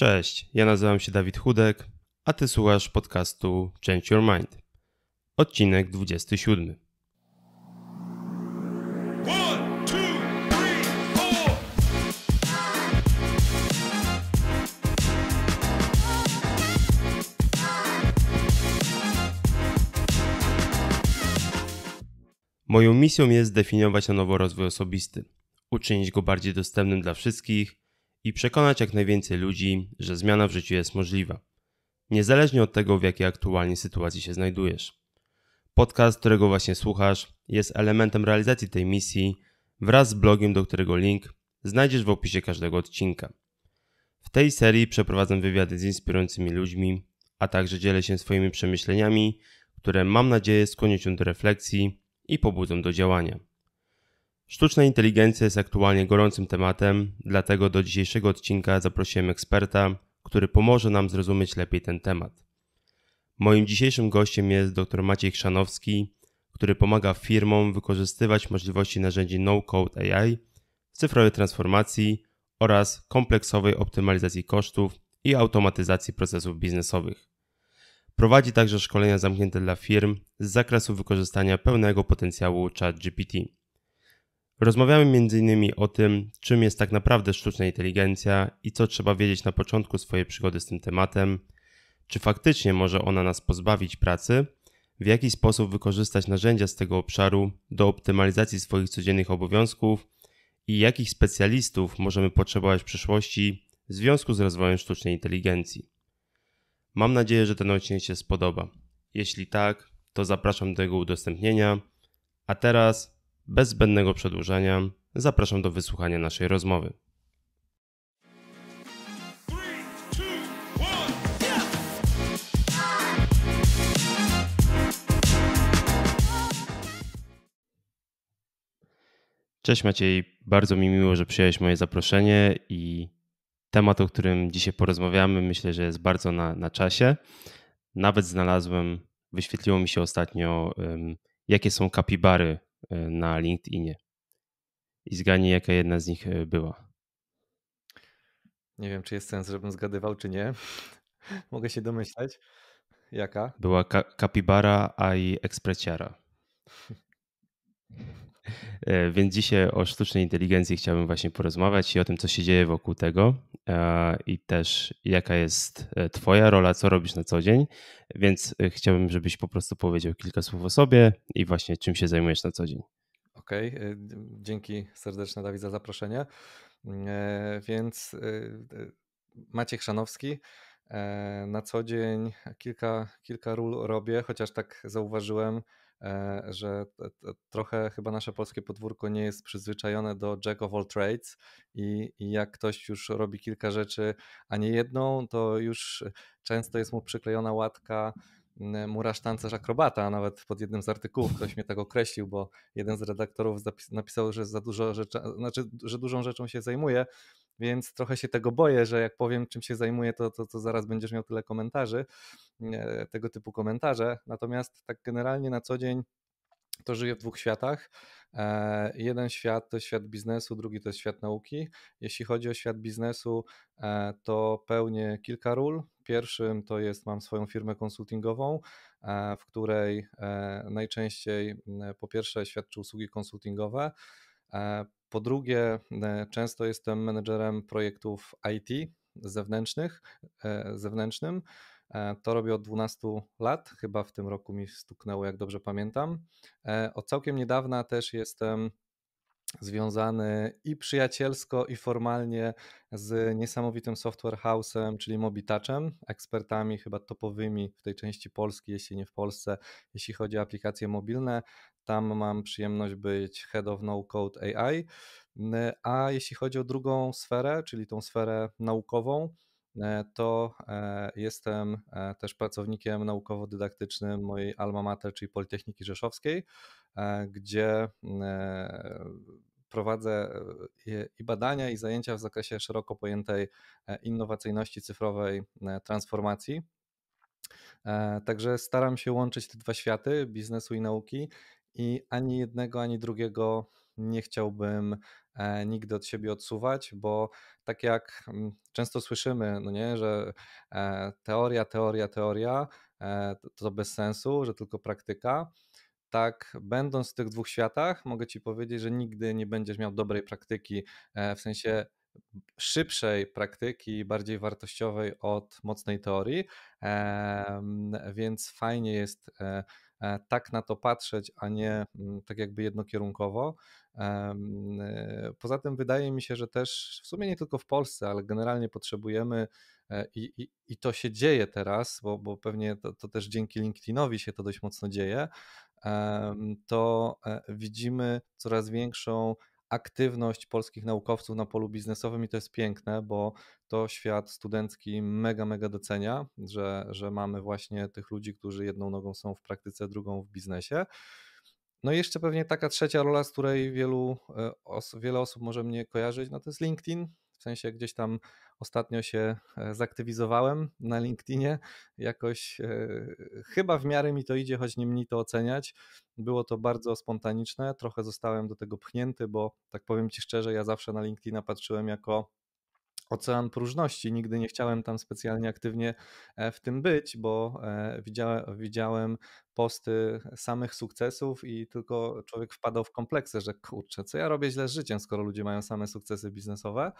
Cześć, ja nazywam się Dawid Chudek, a ty słuchasz podcastu Change Your Mind. Odcinek 27. Moją misją jest definiować na nowo rozwój osobisty, uczynić go bardziej dostępnym dla wszystkich i przekonać jak najwięcej ludzi, że zmiana w życiu jest możliwa, niezależnie od tego, w jakiej aktualnie sytuacji się znajdujesz. Podcast, którego właśnie słuchasz, jest elementem realizacji tej misji wraz z blogiem, do którego link znajdziesz w opisie każdego odcinka. W tej serii przeprowadzam wywiady z inspirującymi ludźmi, a także dzielę się swoimi przemyśleniami, które mam nadzieję skłonią cię do refleksji i pobudzą do działania. Sztuczna inteligencja jest aktualnie gorącym tematem, dlatego do dzisiejszego odcinka zaprosiłem eksperta, który pomoże nam zrozumieć lepiej ten temat. Moim dzisiejszym gościem jest dr Maciej Chrzanowski, który pomaga firmom wykorzystywać możliwości narzędzi no-code AI w cyfrowej transformacji oraz kompleksowej optymalizacji kosztów i automatyzacji procesów biznesowych. Prowadzi także szkolenia zamknięte dla firm z zakresu wykorzystania pełnego potencjału ChatGPT. Rozmawiamy m.in. o tym, czym jest tak naprawdę sztuczna inteligencja i co trzeba wiedzieć na początku swojej przygody z tym tematem, czy faktycznie może ona nas pozbawić pracy, w jaki sposób wykorzystać narzędzia z tego obszaru do optymalizacji swoich codziennych obowiązków i jakich specjalistów możemy potrzebować w przyszłości w związku z rozwojem sztucznej inteligencji. Mam nadzieję, że ten odcinek się spodoba. Jeśli tak, to zapraszam do jego udostępnienia. A teraz bez zbędnego przedłużenia zapraszam do wysłuchania naszej rozmowy. Cześć Maciej, bardzo mi miło, że przyjąłeś moje zaproszenie i temat, o którym dzisiaj porozmawiamy, myślę, że jest bardzo na, na czasie. Nawet znalazłem, wyświetliło mi się ostatnio, jakie są kapibary E, na LinkedInie. I zgadnij, jaka jedna z nich e, była. Nie wiem, czy jest sens, żebym zgadywał, czy nie. Mogę się domyślać. Jaka? Była ka kapibara, a i ekspreciara. E, więc dzisiaj o sztucznej inteligencji chciałbym właśnie porozmawiać i o tym, co się dzieje wokół tego e, i też jaka jest e, Twoja rola, co robisz na co dzień. Więc chciałbym, żebyś po prostu powiedział kilka słów o sobie i właśnie czym się zajmujesz na co dzień. Okej, okay. dzięki serdecznie Dawid za zaproszenie. Więc Maciek Szanowski. Na co dzień kilka, kilka ról robię, chociaż tak zauważyłem, E, że trochę chyba nasze polskie podwórko nie jest przyzwyczajone do jack of all trades i, i jak ktoś już robi kilka rzeczy, a nie jedną, to już często jest mu przyklejona łatka murarz, tancerz, akrobata. Nawet pod jednym z artykułów ktoś mnie tak określił, bo jeden z redaktorów napisał, że za dużo rzeczy, znaczy, że dużą rzeczą się zajmuje, więc trochę się tego boję, że jak powiem, czym się zajmuję, to, to, to zaraz będziesz miał tyle komentarzy, e, tego typu komentarze. Natomiast tak generalnie na co dzień to żyję w dwóch światach. E, jeden świat to świat biznesu, drugi to świat nauki. Jeśli chodzi o świat biznesu, e, to pełnię kilka ról. Pierwszym to jest, mam swoją firmę konsultingową, w której najczęściej po pierwsze świadczę usługi konsultingowe, E, po drugie, e, często jestem menedżerem projektów IT zewnętrznych, e, zewnętrznym. To robię od 12 lat, chyba w tym roku mi stuknęło, jak dobrze pamiętam. Od całkiem niedawna też jestem związany i przyjacielsko, i formalnie z niesamowitym software house'em, czyli Mobitaczem, ekspertami chyba topowymi w tej części Polski, jeśli nie w Polsce, jeśli chodzi o aplikacje mobilne. Tam mam przyjemność być Head of No Code AI. A jeśli chodzi o drugą sferę, czyli tą sferę naukową, e, to e, jestem e, też pracownikiem naukowo-dydaktycznym mojej alma mater, czyli Politechniki Rzeszowskiej, gdzie prowadzę i badania, i zajęcia w zakresie szeroko pojętej innowacyjności cyfrowej transformacji. Także staram się łączyć te dwa światy biznesu i nauki i ani jednego, ani drugiego nie chciałbym e, nigdy od siebie odsuwać, bo tak jak mm, często słyszymy, no nie, że e, teoria, teoria, teoria e, to bez sensu, że tylko praktyka. Tak, będąc w tych dwóch światach, mogę ci powiedzieć, że nigdy nie będziesz miał dobrej praktyki, w sensie szybszej praktyki, bardziej wartościowej od mocnej teorii. Więc fajnie jest E, tak na to patrzeć, a nie mm, tak jakby jednokierunkowo. E, poza tym wydaje mi się, że też w sumie nie tylko w Polsce, ale generalnie potrzebujemy e, i, i, i to się dzieje teraz, bo, bo pewnie to, to też dzięki LinkedInowi się to dość mocno dzieje, to widzimy coraz większą aktywność polskich naukowców na polu biznesowym i to jest piękne, bo to świat studencki mega, mega docenia, że, że mamy właśnie tych ludzi, którzy jedną nogą są w praktyce, drugą w biznesie. No i jeszcze pewnie taka trzecia rola, z której wielu, e, os wiele osób może mnie kojarzyć, no to jest LinkedIn, w sensie gdzieś tam Ostatnio się e, zaktywizowałem na LinkedInie, jakoś e, chyba w miarę mi to idzie, choć nie mniej to oceniać. Było to bardzo spontaniczne, trochę zostałem do tego pchnięty, bo tak powiem Ci szczerze, ja zawsze na LinkedIna patrzyłem jako ocean próżności. Nigdy nie chciałem tam specjalnie aktywnie e, w tym być, bo e, widziałem, widziałem posty samych sukcesów i tylko człowiek wpadał w kompleksy, że kurczę, co ja robię źle z życiem, skoro ludzie mają same sukcesy biznesowe.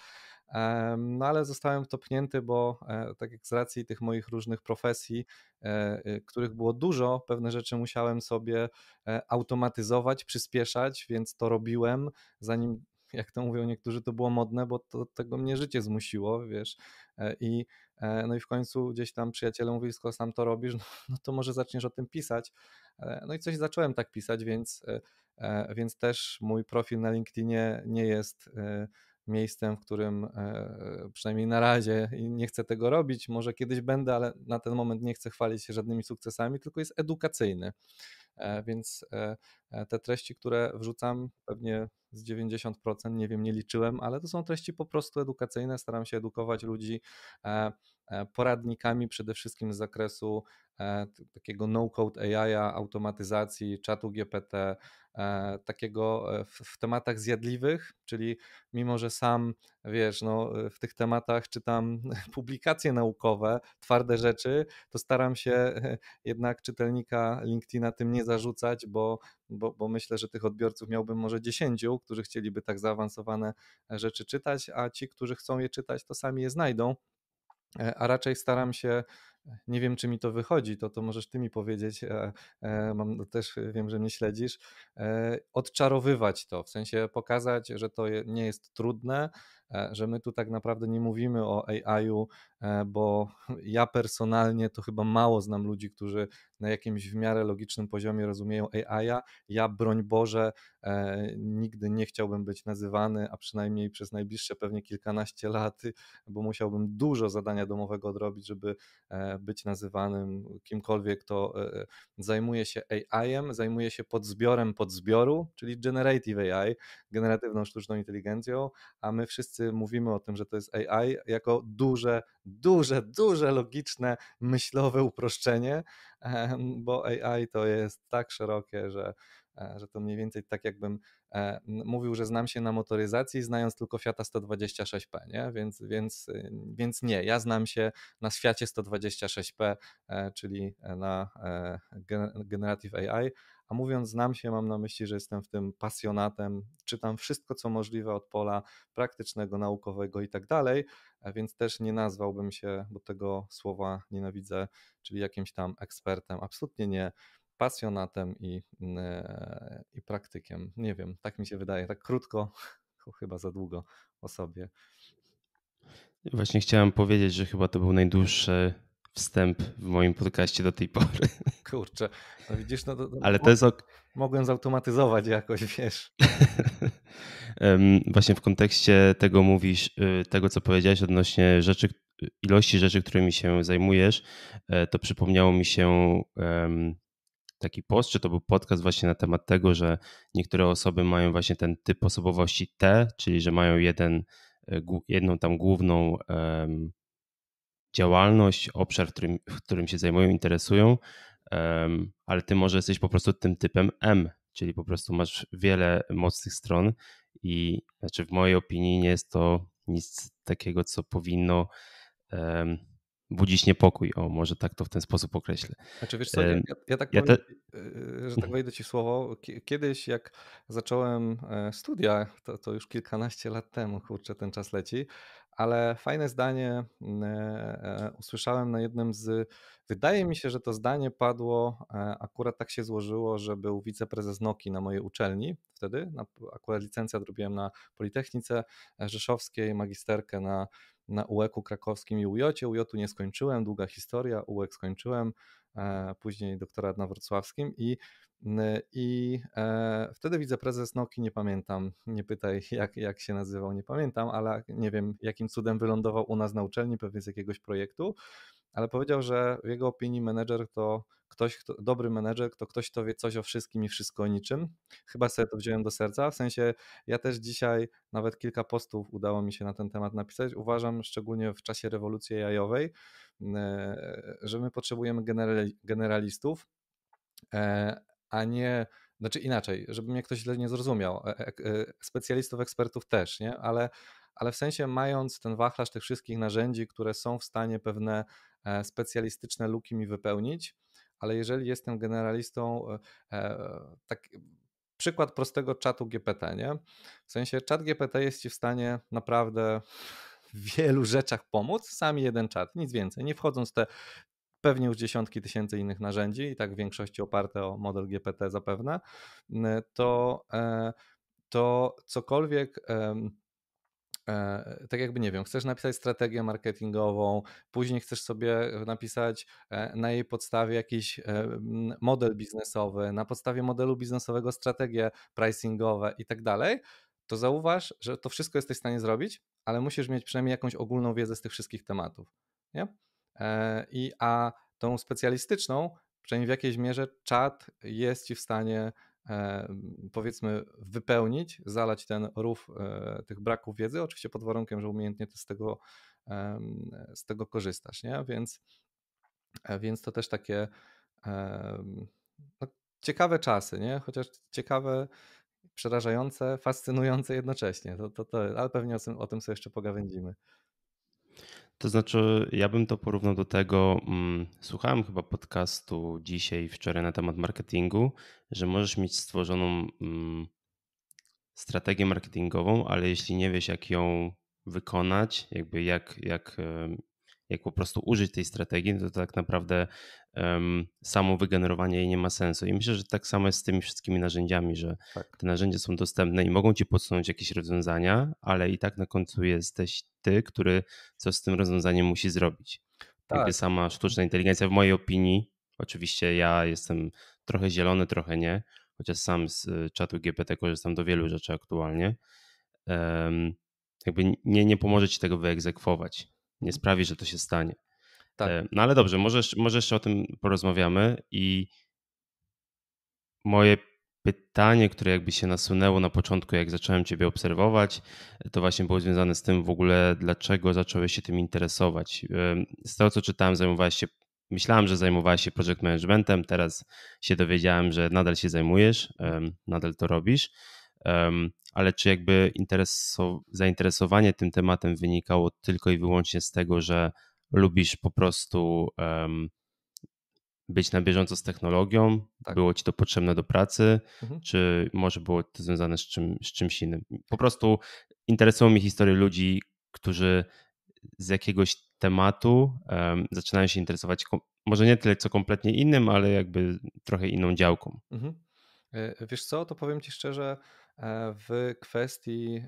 No ale zostałem topnięty, bo e, tak jak z racji tych moich różnych profesji, których było dużo, pewne rzeczy musiałem sobie automatyzować, przyspieszać, więc to robiłem, zanim jak to mówią niektórzy, to było modne, bo to, tego mnie życie zmusiło, wiesz. E, I, e, no i w końcu gdzieś tam przyjaciele mówili, skoro sam to robisz, no, no to może zaczniesz o tym pisać. E, no i coś zacząłem tak pisać, więc, więc też mój profil na LinkedInie nie jest miejscem, w którym przynajmniej na razie nie chcę tego robić. Może kiedyś będę, ale na ten moment nie chcę chwalić się żadnymi sukcesami, tylko jest edukacyjny. E, więc e, e, te treści, które wrzucam, pewnie z 90%, nie wiem, nie liczyłem, ale to są treści po prostu edukacyjne. Staram się edukować ludzi poradnikami przede wszystkim z zakresu takiego no-code AI, automatyzacji, czatu GPT, takiego w, w, tematach zjadliwych, czyli mimo, że sam wiesz, no, w tych tematach czytam publikacje naukowe, twarde rzeczy, to staram się jednak czytelnika LinkedIna tym nie zarzucać, bo, bo, bo myślę, że tych odbiorców miałbym może dziesięciu, którzy chcieliby tak zaawansowane e, rzeczy czytać, a ci, którzy chcą je czytać, to sami je znajdą e, a raczej staram się nie wiem, czy mi to wychodzi, to to możesz ty mi powiedzieć, e, e, mam, no, też wiem, że mnie śledzisz, e, odczarowywać to, w sensie pokazać, że to nie jest trudne, że my tu tak naprawdę nie mówimy o AI-u, bo ja personalnie to chyba mało znam ludzi, którzy na jakimś w miarę logicznym poziomie rozumieją AI-a. Ja, broń Boże, nigdy nie chciałbym być nazywany, a przynajmniej przez najbliższe pewnie kilkanaście lat, bo musiałbym dużo zadania domowego odrobić, żeby być nazywanym kimkolwiek, to e, e, zajmuje się AI-em, zajmuje się podzbiorem podzbioru, czyli generative AI, generatywną sztuczną inteligencją, a my wszyscy mówimy o tym, że to jest AI jako duże, duże, duże logiczne, myślowe uproszczenie, bo AI to jest tak szerokie, że, e, że to mniej więcej tak jakbym E, mówił, że znam się na motoryzacji, znając tylko Fiata 126P, nie? Więc, więc, y, więc nie, ja znam się na Fiacie 126P, e, czyli e, na Generative AI, a mówiąc znam się, mam na myśli, że jestem w tym pasjonatem, czytam wszystko, co możliwe od pola praktycznego, naukowego i tak dalej, więc też nie nazwałbym się, bo tego słowa nienawidzę, czyli jakimś tam ekspertem. Absolutnie nie pasjonatem i, mm, e, i praktykiem. Nie wiem, tak mi się wydaje, tak krótko, chyba za długo o sobie. Właśnie chciałem powiedzieć, że chyba to był najdłuższy wstęp w moim podcaście do tej pory. Kurczę, no widzisz, no to, to Ale to jest ok... mogłem zautomatyzować jakoś, wiesz. Właśnie w kontekście tego mówisz, y, tego co powiedziałeś odnośnie rzeczy, ilości rzeczy, którymi się zajmujesz, e, to przypomniało mi się taki post, czy to był podcast właśnie na temat tego, że niektóre osoby mają właśnie ten typ osobowości T, czyli że mają jeden, e, jedną tam główną um, działalność, obszar, w którym, w którym się zajmują, interesują, um, ale ty może jesteś po prostu tym typem M, czyli po prostu masz wiele mocnych stron i znaczy w mojej opinii nie jest to nic takiego, co powinno um, budzić niepokój. O, może tak to w ten sposób określę. Znaczy wiesz co, ja, ja tak ja powiem, te... E, e, że tak mhm. wejdę ci w słowo. Kiedyś jak zacząłem e, studia, to, to już kilkanaście lat temu, kurczę, ten czas leci, ale fajne zdanie mm, usłyszałem na jednym z. Wydaje mi się, że to zdanie padło, akurat tak się złożyło, że był wiceprezes Noki na mojej uczelni wtedy. akurat licencja robiłem na Politechnice Rzeszowskiej, magisterkę na na UEK-u krakowskim i UJ-cie. UJ-u nie skończyłem, długa historia, UEK skończyłem, e, później doktorat na wrocławskim i i e, wtedy prezes Noki, nie pamiętam, nie pytaj jak, jak się nazywał, nie pamiętam, ale nie wiem jakim cudem wylądował u nas na uczelni, pewnie z jakiegoś projektu, ale powiedział, że w jego opinii menedżer to ktoś, kto, dobry menedżer, to ktoś, kto wie coś o wszystkim i wszystko o niczym. Chyba sobie to wziąłem do serca. W sensie ja też dzisiaj nawet kilka postów udało mi się na ten temat napisać. Uważam, szczególnie w czasie rewolucji jajowej, e, że my potrzebujemy generalistów, e, a nie znaczy inaczej, żeby mnie ktoś źle nie zrozumiał, e, specjalistów, ekspertów też, nie? Ale, ale w sensie mając ten wachlarz tych wszystkich narzędzi, które są w stanie pewne specjalistyczne luki mi wypełnić, ale jeżeli jestem generalistą, e, e, tak przykład prostego czatu GPT, nie? W sensie czat GPT jest ci w stanie naprawdę w wielu rzeczach pomóc, sami jeden czat, nic więcej, nie wchodząc w te pewnie już dziesiątki tysięcy innych narzędzi i tak w większości oparte o model GPT zapewne, to, e, to cokolwiek E, tak jakby nie wiem, chcesz napisać strategię marketingową, później chcesz sobie e, napisać e, na jej podstawie jakiś model biznesowy, na podstawie modelu biznesowego strategie pricingowe i tak dalej, to zauważ, że to wszystko jesteś w stanie zrobić, ale musisz mieć przynajmniej jakąś ogólną wiedzę z tych wszystkich tematów. Nie? I a tą specjalistyczną, przynajmniej w jakiejś mierze, czat jest ci w stanie E, powiedzmy wypełnić, zalać ten rów e, tych braków wiedzy, oczywiście pod warunkiem, że umiejętnie ty z tego, e, z tego korzystasz, nie? Więc, więc to też takie no, ciekawe czasy, nie? Chociaż ciekawe, przerażające, fascynujące jednocześnie, to, to, to, ale pewnie o tym, o tym sobie jeszcze pogawędzimy. To znaczy, ja bym to porównał do tego, mm, słuchałem chyba podcastu dzisiaj, wczoraj na temat marketingu, że możesz mieć stworzoną mm, strategię marketingową, ale jeśli nie wiesz, jak ją wykonać, jakby jak, jak, jak po prostu użyć tej strategii, no to tak naprawdę samo wygenerowanie jej nie ma sensu. I myślę, że tak samo jest z tymi wszystkimi narzędziami, że tak. te narzędzia są dostępne i mogą ci podsunąć jakieś rozwiązania, ale i tak na końcu jesteś ty, który coś z tym rozwiązaniem musi zrobić. Tak. Jakby sama mhm. sztuczna inteligencja, w mojej opinii, oczywiście ja jestem trochę zielony, trochę nie, chociaż sam z y, czatu GPT korzystam do wielu rzeczy aktualnie. jakby nie, nie pomoże ci tego wyegzekwować. Nie sprawi, że to się stanie. Tak. E, no ale dobrze, może, może jeszcze o tym porozmawiamy i moje pytanie, które jakby się nasunęło na początku, jak zacząłem Ciebie obserwować, e, to właśnie było związane z tym w ogóle, dlaczego zacząłeś się tym interesować. Z tego, co czytałem, zajmowałeś się, myślałem, że zajmowałeś się project managementem, teraz się dowiedziałem, że nadal się zajmujesz, nadal to robisz, ale czy jakby zainteresowanie tym tematem wynikało tylko i wyłącznie z tego, że lubisz po prostu um, być na bieżąco z technologią, tak. było ci to potrzebne do pracy, mhm. czy może było to związane z, czym, z czymś innym. Po prostu interesują mnie historie ludzi, którzy z jakiegoś tematu um, zaczynają się interesować, może nie tyle co kompletnie innym, ale jakby trochę inną działką. Mhm. E, wiesz co, to powiem ci szczerze, e, w kwestii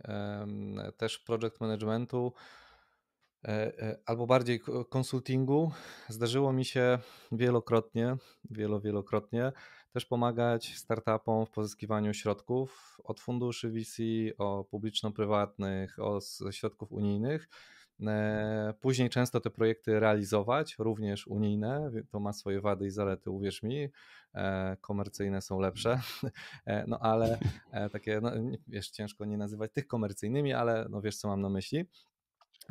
też project managementu E, e, albo bardziej konsultingu, zdarzyło mi się wielokrotnie, wielo, wielokrotnie też pomagać startupom w pozyskiwaniu środków od funduszy VC, o publiczno-prywatnych, od środków unijnych. E, później często te projekty realizować, również unijne. To ma swoje wady i zalety, uwierz mi. Komercyjne są lepsze, no ale takie, no, wiesz, ciężko nie nazywać tych komercyjnymi, ale no wiesz, co mam na myśli.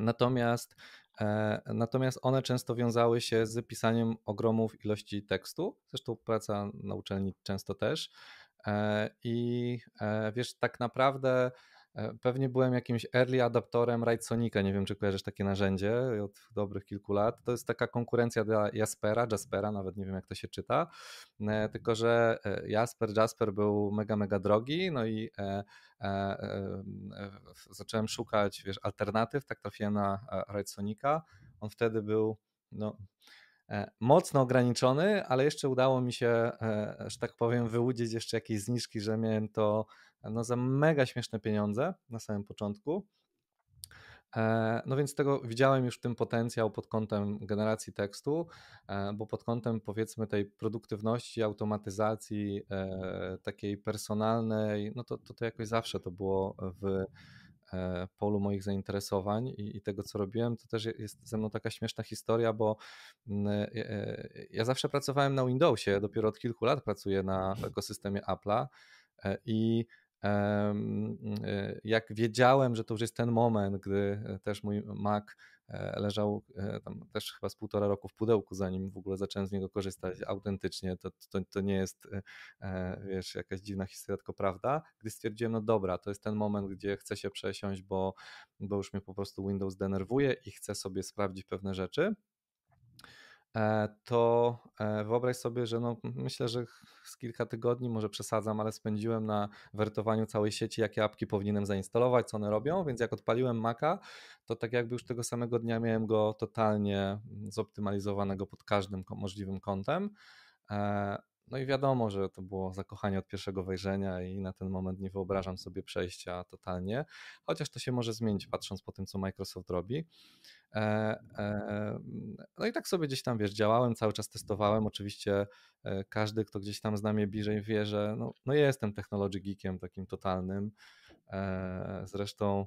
Natomiast, e, natomiast one często wiązały się z pisaniem ogromów ilości tekstu, zresztą praca na uczelni często też. E, I e, wiesz, tak naprawdę E, pewnie byłem jakimś early adaptorem Radsonika, nie wiem czy kojarzysz takie narzędzie od dobrych kilku lat. To jest taka konkurencja dla Jaspera, Jaspera, nawet nie wiem jak to się czyta. E, tylko, że e, Jasper, Jasper był mega, mega drogi, no i e, e, zacząłem szukać wiesz, alternatyw, tak trafiłem na Radsonika. On wtedy był no, mocno ograniczony, ale jeszcze udało mi się, że tak powiem, wyłudzić jeszcze jakieś zniżki, że miałem to no za mega śmieszne pieniądze na samym początku. E, no więc tego widziałem już w tym potencjał pod kątem generacji tekstu, e, bo pod kątem powiedzmy tej produktywności, automatyzacji e, takiej personalnej, no to, to, to jakoś zawsze to było w polu moich zainteresowań i, i, tego, co robiłem, to też jest ze mną taka śmieszna historia, bo mm, ja zawsze pracowałem na Windowsie, dopiero od kilku lat pracuję na ekosystemie Apple'a i Y, jak wiedziałem, że to już jest ten moment, gdy e, też mój Mac e, leżał e, tam też chyba z półtora roku w pudełku, zanim w ogóle zacząłem z niego korzystać mhm. autentycznie, to, to, to nie jest wiesz, jakaś dziwna historia, tylko prawda, gdy stwierdziłem, no dobra, to jest ten moment, gdzie chcę się przesiąść, bo, bo już mnie po prostu Windows denerwuje i chcę sobie sprawdzić pewne rzeczy, E, to e, wyobraź sobie, że no, myślę, że z kilka tygodni, może przesadzam, ale spędziłem na wertowaniu całej sieci, jakie apki powinienem zainstalować, co one robią, więc jak odpaliłem Maca, to tak jakby już tego samego dnia miałem go totalnie zoptymalizowanego pod każdym możliwym kątem e, no i wiadomo, że to było zakochanie od pierwszego wejrzenia i na ten moment nie wyobrażam sobie przejścia totalnie, chociaż to się może zmienić mhm. patrząc po tym, co Microsoft robi. E, e, mhm. No i tak sobie gdzieś tam, wiesz, działałem, cały czas testowałem. Oczywiście e, każdy, kto gdzieś tam z nami bliżej wie, że no, no jestem technology geekiem takim totalnym. Zresztą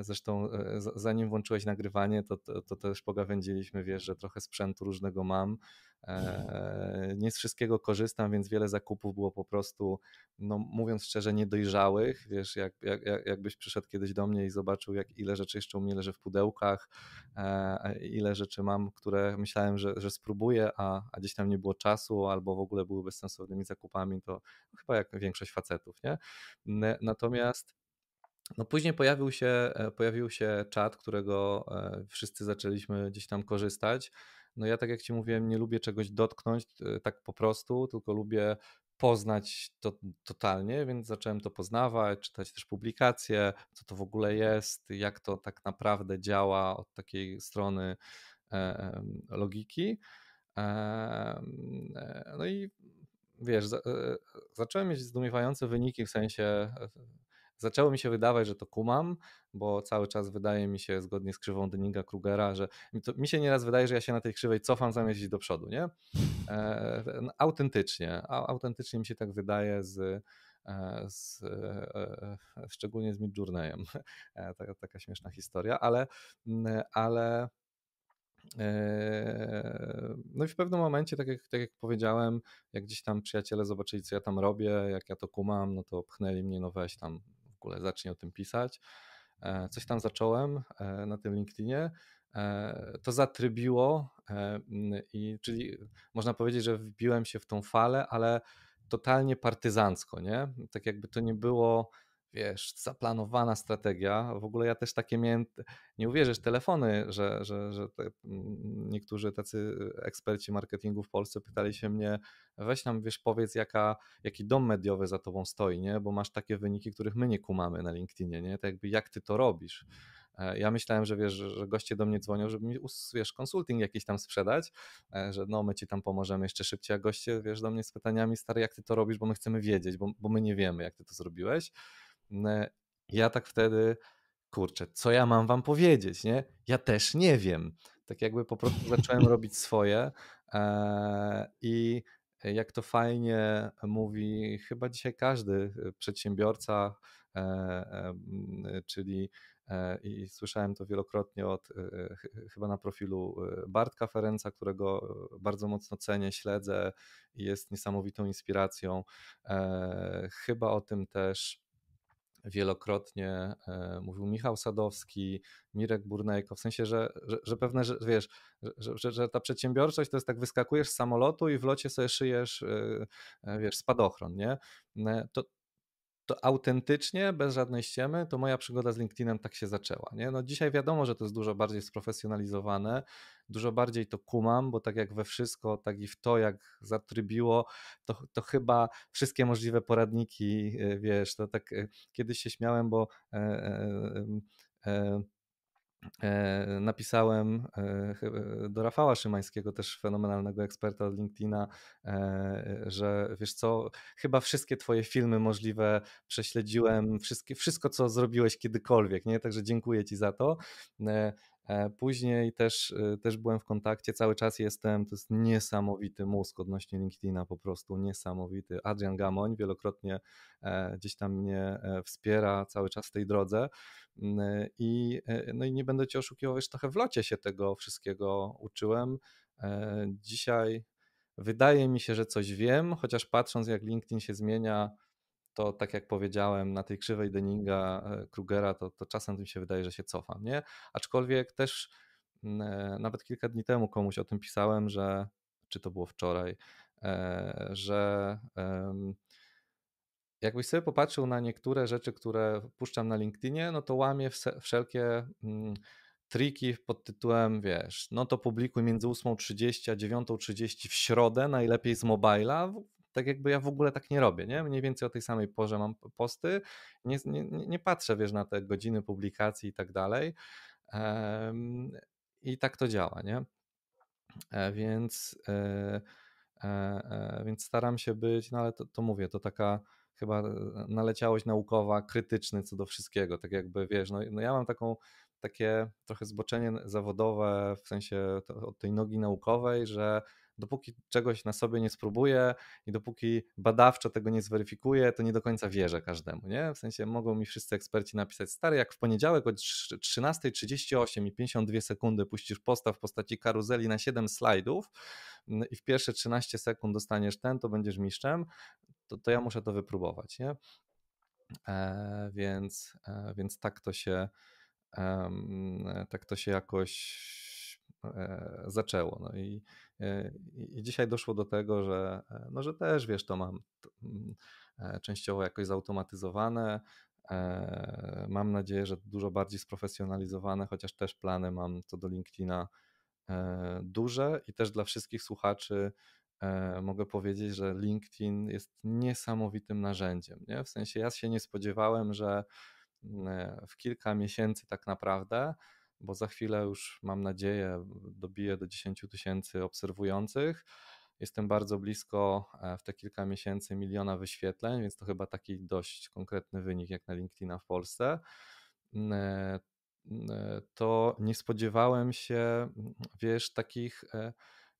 Zresztą zanim włączyłeś nagrywanie, to, to, to, też pogawędziliśmy, wiesz, że trochę sprzętu różnego mam. E, no. e, nie z wszystkiego korzystam, więc wiele zakupów było po prostu, no mówiąc szczerze, niedojrzałych. Wiesz, jak, jak, jakbyś przyszedł kiedyś do mnie i zobaczył, jak ile rzeczy jeszcze u mnie leży w pudełkach, e, ile rzeczy mam, które myślałem, że, że spróbuję, a, a gdzieś tam nie było czasu, albo w ogóle były bezsensownymi zakupami, to chyba jak większość facetów, nie? Natomiast no później pojawił się, pojawił się czat, którego wszyscy zaczęliśmy gdzieś tam korzystać. No ja tak jak ci mówiłem, nie lubię czegoś dotknąć e, tak po prostu, tylko lubię poznać to totalnie, więc zacząłem to poznawać, czytać też publikacje, co to w ogóle mhm. jest, jak to tak naprawdę działa od takiej strony e, logiki. E, no i wiesz, zacząłem mieć zdumiewające wyniki w sensie zaczęło mi się wydawać, że to kumam, bo cały czas wydaje mi się, zgodnie z krzywą Dyninga Krugera, że mi, to, mi się nieraz wydaje, że ja się na tej krzywej cofam zamiast iść do przodu, nie? E, no, autentycznie, a, autentycznie mi się tak wydaje z, e, z, e, e, szczególnie z Midjourneyem. Taka, taka śmieszna historia, ale, ale no i w pewnym momencie, tak jak, tak jak powiedziałem, jak gdzieś tam przyjaciele zobaczyli, co ja tam robię, jak ja to kumam, no to pchnęli mnie, no weź tam, ogóle zacznie o tym pisać. E, coś tam zacząłem e, na tym LinkedInie. E, to zatrybiło, i, czyli można powiedzieć, że wbiłem się w tą falę, ale totalnie partyzancko, nie? Tak jakby to nie było wiesz, zaplanowana strategia. W ogóle ja też takie miałem, nie uwierzysz, telefony, że, że, że te, niektórzy tacy y, eksperci marketingu w Polsce pytali się mnie, weź nam, wiesz, powiedz, jaka, jaki dom mediowy za tobą stoi, nie? Bo masz takie wyniki, których my nie kumamy na LinkedInie, nie? Tak jakby, jak ty to robisz? E, ja myślałem, że wiesz, że goście do mnie dzwonią, żeby mi wiesz, konsulting jakiś tam sprzedać, e, że no my ci tam pomożemy jeszcze szybciej, a goście wiesz do mnie z pytaniami, stary, jak ty to robisz, bo my chcemy wiedzieć, bo, bo my nie wiemy, jak ty to zrobiłeś. Mm, ja tak wtedy, kurczę, co ja mam wam powiedzieć, nie? Ja też nie wiem. Tak jakby po prostu zacząłem robić swoje e, i jak to fajnie mówi chyba dzisiaj każdy e, przedsiębiorca, e, czyli i słyszałem to wielokrotnie od chyba na profilu Bartka Ferenca, którego bardzo mocno cenię, śledzę i jest niesamowitą inspiracją. Chyba o tym też wielokrotnie e, mówił Michał Sadowski, Mirek Burnejko, w sensie, że, że, że pewne, że, wiesz, że, że, że, ta przedsiębiorczość to jest tak, wyskakujesz z samolotu i w locie sobie szyjesz, e, e, wiesz, spadochron, nie? To, to autentycznie, bez żadnej ściemy, to moja przygoda z LinkedInem tak się zaczęła. Nie? No dzisiaj wiadomo, że to jest dużo bardziej sprofesjonalizowane, dużo bardziej to kumam, bo tak jak we wszystko, tak i w to, jak zatrybiło, to, to chyba wszystkie możliwe poradniki, y, wiesz, to tak y, kiedyś się śmiałem, bo e, e, e, E, napisałem e, e, do Rafała Szymańskiego, też fenomenalnego eksperta od LinkedIna, że wiesz co, chyba wszystkie twoje filmy możliwe prześledziłem, wszystko co zrobiłeś kiedykolwiek, nie? Także dziękuję ci za to. E, później też, e, też byłem w kontakcie, cały czas jestem, to jest niesamowity mózg odnośnie LinkedIna, po prostu niesamowity. Adrian Gamoń wielokrotnie e, gdzieś tam mnie wspiera cały czas w tej drodze mm, i, no i nie będę cię oszukiwał, wiesz, trochę w locie się tego wszystkiego uczyłem. Dzisiaj wydaje mi się, że coś wiem, chociaż patrząc jak LinkedIn się zmienia, to tak jak powiedziałem, na tej krzywej Denninga e, Krugera, to, to czasem tym się wydaje, że się cofam, nie? Aczkolwiek też mm, e, nawet kilka dni temu komuś o tym pisałem, że czy to było wczoraj, e, że jakbyś sobie popatrzył na niektóre rzeczy, które puszczam na LinkedInie, no to łamie wszelkie mm, triki pod tytułem, wiesz, no to publikuj między 8.30 a 9.30 w środę, najlepiej z mobila tak jakby ja w ogóle tak nie robię, nie? Mniej więcej o tej samej porze mam posty, nie, nie, nie patrzę, wiesz, na te godziny publikacji i tak dalej. I tak to działa, nie? E, więc, e, e, więc staram się być, no ale to, to mówię, to taka chyba naleciałość naukowa, krytyczny co do wszystkiego, tak jakby wiesz, no, no ja mam taką, takie trochę zboczenie zawodowe w sensie od tej nogi naukowej, że dopóki czegoś na sobie nie spróbuję i dopóki badawczo tego nie zweryfikuję, to nie do końca wierzę każdemu, nie? W sensie mogą mi wszyscy eksperci napisać, stary, jak w poniedziałek o 13.38 i 52 sekundy puścisz posta w postaci karuzeli na 7 slajdów mm, i w pierwsze 13 sekund dostaniesz ten, to będziesz mistrzem, to, to ja muszę to wypróbować, nie? E, więc, e, więc tak to się tak to się jakoś e, zaczęło. No i Y, I dzisiaj doszło do tego, że, e, no, że też wiesz, to mam e, częściowo jakoś zautomatyzowane. E, mam nadzieję, że dużo bardziej sprofesjonalizowane, chociaż też plany mam co do LinkedIna duże i też dla wszystkich słuchaczy mogę powiedzieć, że LinkedIn jest niesamowitym narzędziem. Nie? W sensie ja się nie spodziewałem, że w kilka miesięcy tak naprawdę bo za chwilę już mam nadzieję dobiję do 10 tysięcy obserwujących. Jestem bardzo blisko e, w te kilka miesięcy miliona wyświetleń, więc to chyba taki dość konkretny wynik jak na LinkedIna w Polsce. E, e, to nie spodziewałem się, wiesz, takich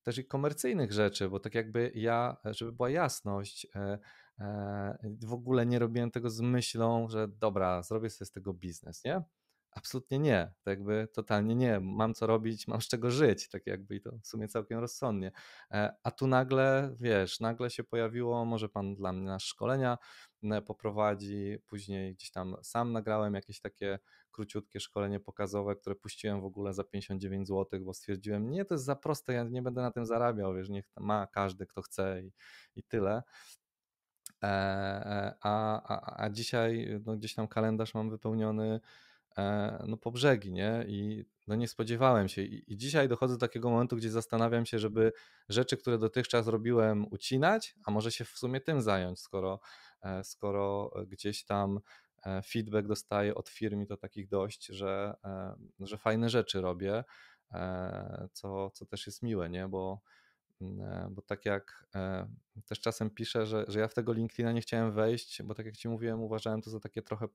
też i komercyjnych rzeczy, bo tak jakby ja, żeby była jasność, w ogóle nie robiłem tego z myślą, że dobra, zrobię sobie z tego biznes, nie? absolutnie nie, tak jakby totalnie nie, mam co robić, mam z czego żyć, tak jakby i to w sumie całkiem rozsądnie. E, a tu nagle, wiesz, nagle się pojawiło, może pan dla mnie na szkolenia e, poprowadzi, później gdzieś tam sam nagrałem jakieś takie króciutkie szkolenie pokazowe, które puściłem w ogóle za 59 zł, bo stwierdziłem, nie, to jest za proste, ja nie będę na tym zarabiał, wiesz, niech ma każdy, kto chce i, i tyle. E, a, a, a dzisiaj no, gdzieś tam kalendarz mam wypełniony E, no, po brzegi, nie? I no nie spodziewałem się. I, I, dzisiaj dochodzę do takiego momentu, gdzie zastanawiam się, żeby rzeczy, które dotychczas robiłem, ucinać, a może się w sumie tym zająć, skoro, e, skoro gdzieś tam e, feedback dostaję od firm i to takich dość, że, że fajne rzeczy robię, co, co też jest miłe, nie? Bo, mm, bo tak jak też czasem piszę, że, że ja w tego LinkedIna nie chciałem wejść, bo tak jak Ci mówiłem, uważałem to za takie trochę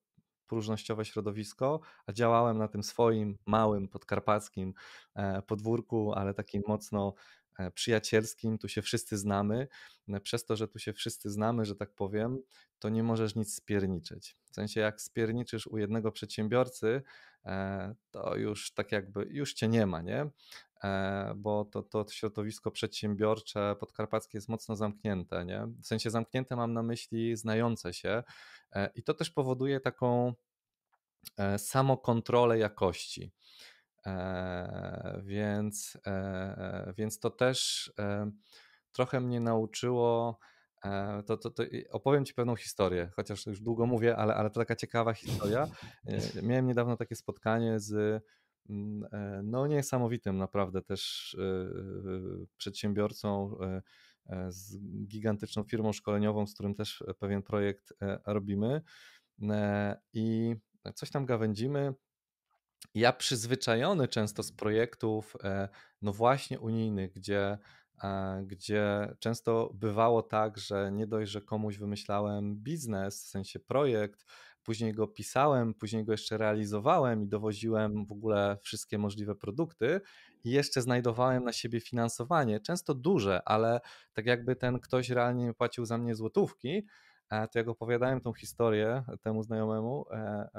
próżnościowe środowisko, a działałem na tym swoim małym podkarpackim e, podwórku, ale takim mocno E, przyjacielskim, tu się wszyscy znamy. E, przez to, że tu się wszyscy znamy, że tak powiem, to nie możesz nic spierniczyć. W sensie, jak spierniczysz u jednego przedsiębiorcy, e, to już tak jakby już cię nie ma, nie? Bo to, to środowisko przedsiębiorcze podkarpackie jest mocno zamknięte, nie? W sensie zamknięte mam na myśli znające się i to też powoduje taką samokontrolę jakości. E, więc, e, więc to też e, trochę mnie nauczyło. To, to, to, opowiem Ci pewną historię, chociaż już długo mówię, ale, ale to taka ciekawa historia. Miałem niedawno takie spotkanie z mm, no niesamowitym naprawdę też przedsiębiorcą z gigantyczną firmą szkoleniową, z którym też pewien projekt robimy i coś tam gawędzimy, ja przyzwyczajony często z projektów, e, no właśnie unijnych, gdzie, e, gdzie często bywało tak, że nie dość, że komuś wymyślałem biznes, w sensie projekt, później go pisałem, później go jeszcze realizowałem i dowoziłem w ogóle wszystkie możliwe produkty i jeszcze znajdowałem na siebie finansowanie, często duże, ale tak jakby ten ktoś realnie płacił za mnie złotówki, E, to jak opowiadałem tą historię temu znajomemu e,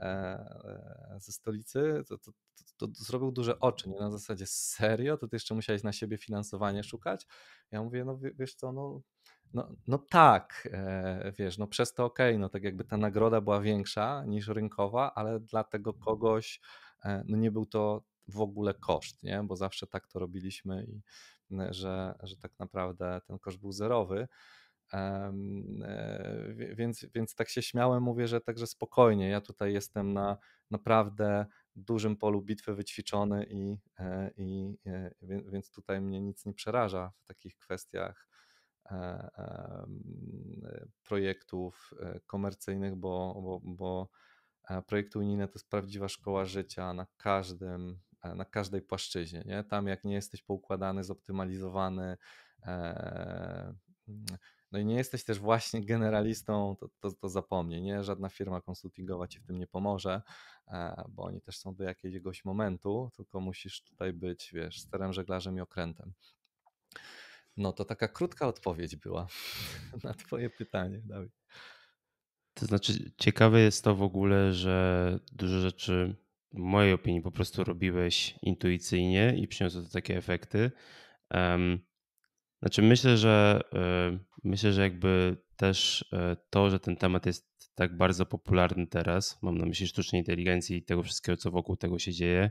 e, ze stolicy, to, to, to, to zrobił duże oczy, nie? na zasadzie serio? To ty jeszcze musiałeś na siebie finansowanie szukać? Ja mówię, no wiesz co, no no, no tak, wiesz, no przez to okej, okay, no tak jakby ta nagroda była większa niż rynkowa, ale dla tego mhm. kogoś no nie był to w ogóle koszt, nie? bo zawsze tak to robiliśmy i że, że tak naprawdę ten koszt był zerowy. E, więc, więc tak się śmiałem, mówię, że także spokojnie, ja tutaj jestem na naprawdę dużym polu bitwy wyćwiczony i, e, i e, więc tutaj mnie nic nie przeraża w takich kwestiach projektów komercyjnych, bo, bo, bo projekty unijne to jest prawdziwa szkoła życia na każdym, na każdej płaszczyźnie. Nie? Tam jak nie jesteś poukładany, zoptymalizowany, no i nie jesteś też właśnie generalistą, to, to, to zapomnij, nie? Żadna firma konsultingowa ci w tym nie pomoże, e, bo oni też są do jakiegoś momentu, tylko musisz tutaj być, wiesz, sterem, żeglarzem i okrętem. No to taka krótka odpowiedź była na Twoje pytanie, Dawid. To znaczy, ciekawe jest to w ogóle, że dużo rzeczy, w mojej opinii, po prostu robiłeś intuicyjnie i przyniosło to takie efekty. Um, znaczy, myślę, że. Y, Myślę, że jakby też e, to, że ten temat jest tak bardzo popularny teraz, mam na myśli sztucznej inteligencji i tego wszystkiego, co wokół tego się dzieje,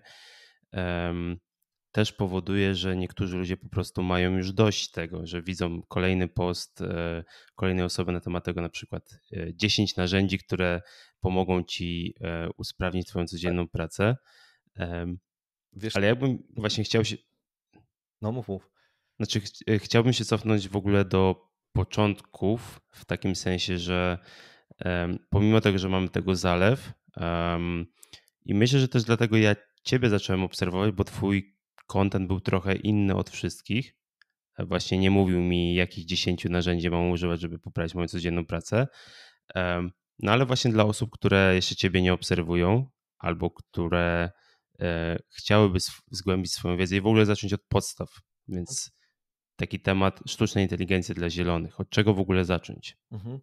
też powoduje, że niektórzy ludzie po prostu mają już dość tego, że widzą kolejny post e, kolejnej osoby na temat tego, na przykład 10 e, narzędzi, które pomogą ci usprawnić Twoją tak. codzienną pracę. Wiesz, Ale ja bym właśnie chciał się. No mów, mów. Znaczy, ch chciałbym się cofnąć w ogóle do początków, w takim sensie, że pomimo tego, że mamy tego zalew, i myślę, że też dlatego ja Ciebie zacząłem obserwować, bo Twój content był trochę inny od wszystkich. Właśnie nie mówił mi, jakich dziesięciu narzędzi mam używać, żeby poprawić moją codzienną pracę. No ale właśnie dla osób, które jeszcze Ciebie nie obserwują, albo które e, chciałyby zgłębić swoją wiedzę i w ogóle zacząć od podstaw. Więc taki temat sztucznej inteligencji dla zielonych. Od czego w ogóle zacząć? Mhm.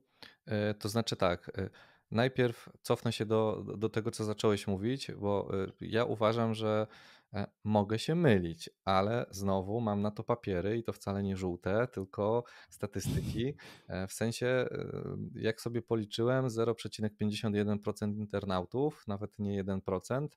E, to znaczy tak. E, najpierw cofnę się do, do tego, co zacząłeś mówić, bo e, ja uważam, że mogę się mylić, ale znowu mam na to papiery i to wcale nie żółte, tylko statystyki. W sensie, jak sobie policzyłem, 0,51% internautów, nawet nie 1%,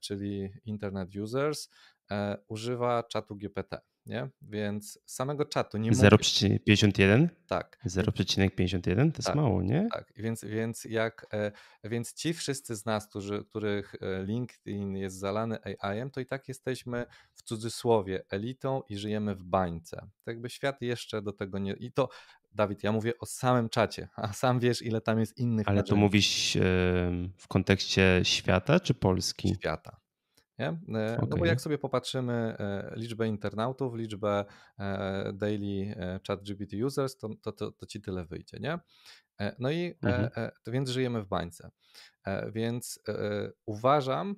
czyli internet users, e, używa czatu GPT, nie? Więc samego czatu nie 0,51? Tak. 0,51 to jest tak, mało, nie? Tak, więc, więc, jak, e, więc ci wszyscy z nas, którzy, których e, LinkedIn jest zalany AI-em, to i tak jesteśmy w cudzysłowie elitą i żyjemy w bańce. Tak by świat jeszcze do tego nie... I to, Dawid, ja mówię o samym czacie, a sam wiesz, ile tam jest innych... Ale to mówisz w kontekście świata czy Polski? Świata nie? E, no okay. bo jak sobie popatrzymy e, liczbę internautów, liczbę e, daily chat GPT users, to, to, to, to ci tyle wyjdzie, nie? No i mhm. więc żyjemy w bańce. Więc uważam,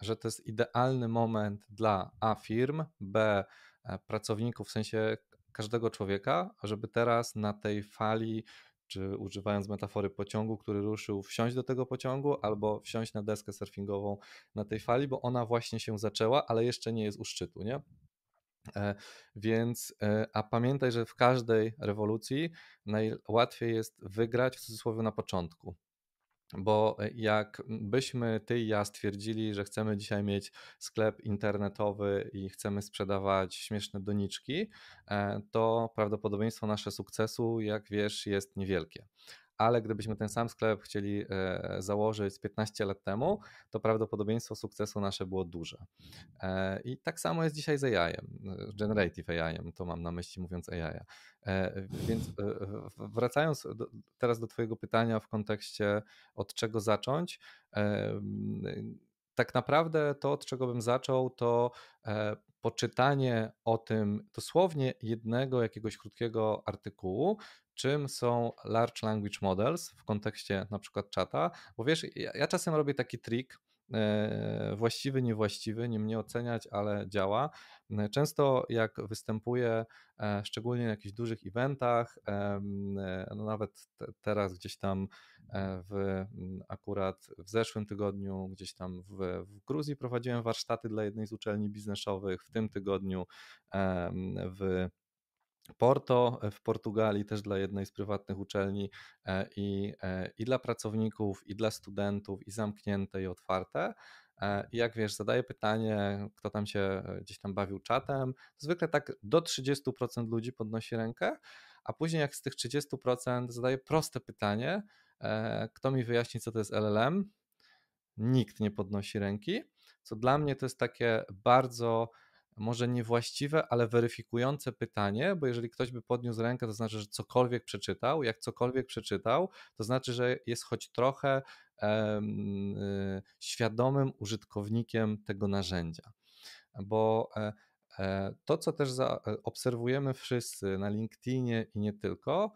że to jest idealny moment dla A firm, B pracowników, w sensie każdego człowieka, żeby teraz na tej fali czy używając metafory pociągu, który ruszył, wsiąść do tego pociągu albo wsiąść na deskę surfingową na tej fali, bo ona właśnie się zaczęła, ale jeszcze nie jest u szczytu, nie? E, więc, e, a pamiętaj, że w każdej rewolucji najłatwiej jest wygrać w cudzysłowie na początku. Bo e, jakbyśmy ty i ja stwierdzili, że chcemy dzisiaj mieć sklep internetowy i chcemy sprzedawać śmieszne doniczki, e, to prawdopodobieństwo nasze sukcesu, jak wiesz, jest niewielkie ale gdybyśmy ten sam sklep chcieli e, założyć 15 lat temu, to prawdopodobieństwo sukcesu nasze było duże. E, I tak samo jest dzisiaj z AI, generative AI, to mam na myśli mówiąc AI. E, więc wracając do, teraz do Twojego pytania w kontekście od czego zacząć, tak naprawdę to, od czego bym zaczął, to poczytanie o tym dosłownie jednego jakiegoś krótkiego artykułu, czym są large language models w kontekście na przykład czata, bo wiesz, ja, ja czasem robię taki trik, e, właściwy, niewłaściwy, nie mnie oceniać, ale działa. E, często jak występuję, e, szczególnie na jakichś dużych eventach, no nawet teraz gdzieś tam w, akurat w zeszłym tygodniu, gdzieś tam w, w Gruzji prowadziłem warsztaty dla jednej z uczelni biznesowych, w tym tygodniu w Porto e, w Portugalii też dla jednej z prywatnych uczelni e, i, e, i dla pracowników, i dla studentów, i zamknięte, i otwarte. I jak wiesz, zadaję pytanie, kto tam się gdzieś tam bawił czatem. Zwykle tak do 30% ludzi podnosi rękę, a później jak z tych 30% zadaję proste pytanie, kto mi wyjaśni, co to jest LLM? Nikt nie podnosi ręki, co dla mnie to jest takie bardzo może niewłaściwe, ale weryfikujące pytanie, bo jeżeli ktoś by podniósł rękę, to znaczy, że cokolwiek przeczytał. Jak cokolwiek przeczytał, to znaczy, że jest choć trochę um, świadomym użytkownikiem tego narzędzia. Bo e, e, to, co też e, obserwujemy wszyscy na LinkedInie i nie tylko,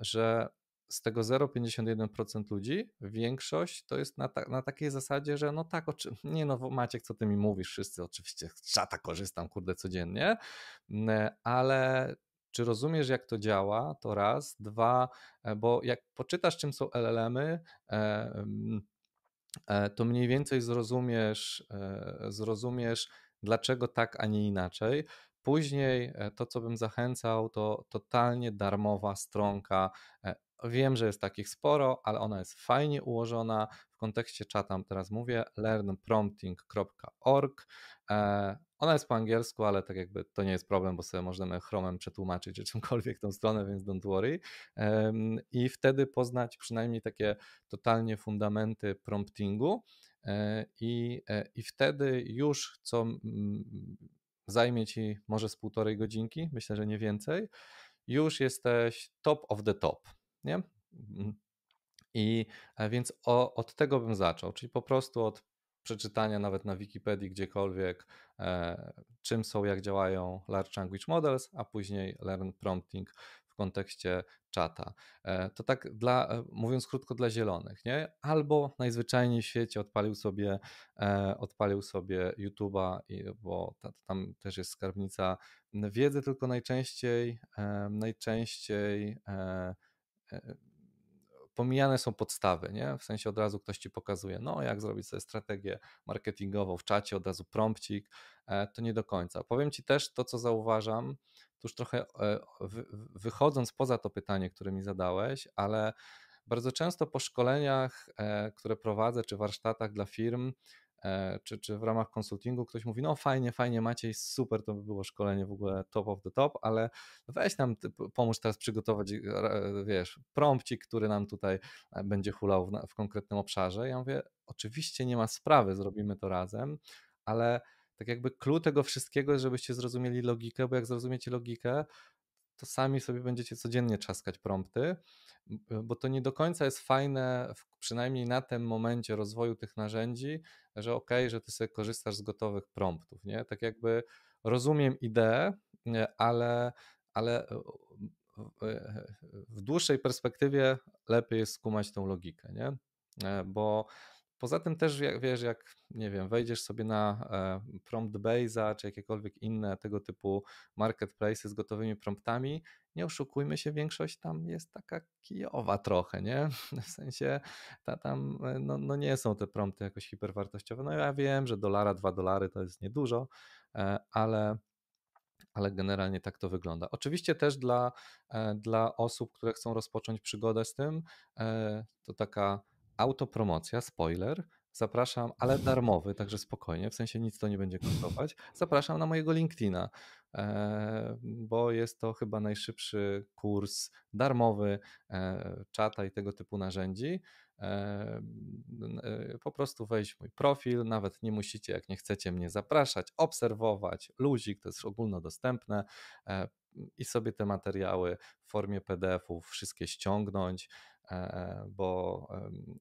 że z tego 0,51% ludzi, większość to jest na, ta, na takiej zasadzie, że no tak, oczy, nie no Maciek, co ty mi mówisz, wszyscy oczywiście z czata korzystam, kurde, codziennie, mm, e, ale czy rozumiesz, jak to działa, to raz, dwa, e, bo jak poczytasz, czym są LLM-y, e, mm, to mniej więcej zrozumiesz, zrozumiesz, dlaczego tak, a nie inaczej. Później to, co bym zachęcał, to totalnie darmowa stronka Wiem, że jest takich sporo, ale ona jest fajnie ułożona. W kontekście czatam teraz mówię learnprompting.org. E, ona jest po angielsku, ale tak jakby to nie jest problem, bo sobie możemy chromem przetłumaczyć czy czymkolwiek tą stronę, więc don't worry. I wtedy poznać przynajmniej takie totalnie fundamenty promptingu e, i, e, i wtedy już co zajmie ci może z półtorej godzinki, myślę, że nie więcej, już jesteś top of the top nie? Mhm. I e, więc o, od tego bym zaczął, czyli po prostu od przeczytania nawet na Wikipedii, gdziekolwiek, e, czym są, jak działają Large Language Models, a później Learn Prompting w kontekście czata. E, to tak dla, e, mówiąc krótko, dla zielonych, nie? Albo najzwyczajniej w świecie odpalił sobie, e, odpalił sobie YouTube'a, i, bo ta, tam też jest skarbnica wiedzy, tylko najczęściej, e, najczęściej E, pomijane są podstawy, nie? W sensie od razu ktoś ci pokazuje, no jak zrobić sobie strategię marketingową w czacie, od razu prompcik, e, to nie do końca. Powiem ci też to, co zauważam, tuż trochę e, wychodząc poza to pytanie, które mi zadałeś, ale bardzo często po szkoleniach, które prowadzę, czy warsztatach dla firm, E, czy, czy w ramach konsultingu ktoś mówi, no fajnie, fajnie Maciej, super, to by było szkolenie w ogóle top of the top, ale weź nam, pomóż teraz przygotować, e, wiesz, prompcik, który nam tutaj e, będzie hulał w, w konkretnym obszarze. Ja mówię, oczywiście nie ma sprawy, zrobimy to razem, ale tak jakby clue tego wszystkiego jest, żebyście zrozumieli logikę, bo jak zrozumiecie logikę, to sami sobie będziecie codziennie trzaskać prompty, bo to nie do końca jest fajne, przynajmniej na tym momencie rozwoju tych narzędzi, że ok, że ty sobie korzystasz z gotowych promptów, nie? Tak jakby rozumiem ideę, ale, ale e, e, w dłuższej perspektywie lepiej jest skumać tą logikę, nie? E, bo Poza tym też, jak, wiesz, jak nie wiem, wejdziesz sobie na e, prompt czy jakiekolwiek inne tego typu marketplace z gotowymi promptami, nie oszukujmy się, większość tam jest taka kijowa trochę, nie? W sensie ta, tam e, no, no nie są te prompty jakoś hiperwartościowe. No ja wiem, że dolara, dwa dolary to jest niedużo, e, ale ale generalnie tak to wygląda. Oczywiście też dla, e, dla osób, które chcą rozpocząć przygodę z tym, to taka autopromocja, spoiler, zapraszam, ale mhm. darmowy, także spokojnie, w sensie nic to nie będzie kosztować. Zapraszam na mojego LinkedIna, e, bo jest to chyba najszybszy kurs darmowy e, czata i tego typu narzędzi. E, po prostu wejść w mój profil, nawet nie musicie, jak nie chcecie mnie zapraszać, obserwować, luzik, to jest ogólnodostępne i sobie te materiały w formie PDF-ów wszystkie ściągnąć. E, e, bo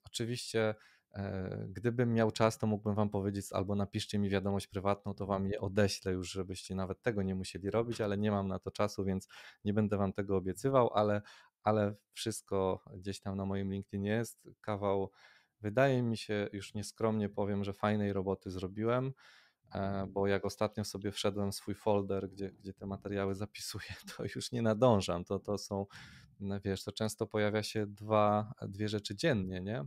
oczywiście e, Gdybym miał czas, to mógłbym Wam powiedzieć albo napiszcie mi wiadomość prywatną, to Wam je odeślę już, żebyście nawet tego nie musieli robić, ale nie mam na to czasu, więc nie będę Wam tego obiecywał, ale, ale wszystko gdzieś tam na moim LinkedIn jest. Kawał, wydaje mi się, już nieskromnie powiem, że fajnej roboty zrobiłem, bo jak ostatnio sobie wszedłem w swój folder, gdzie, gdzie te materiały zapisuję, to już nie nadążam. To, to są no wiesz, to często pojawia się dwa, dwie rzeczy dziennie, nie?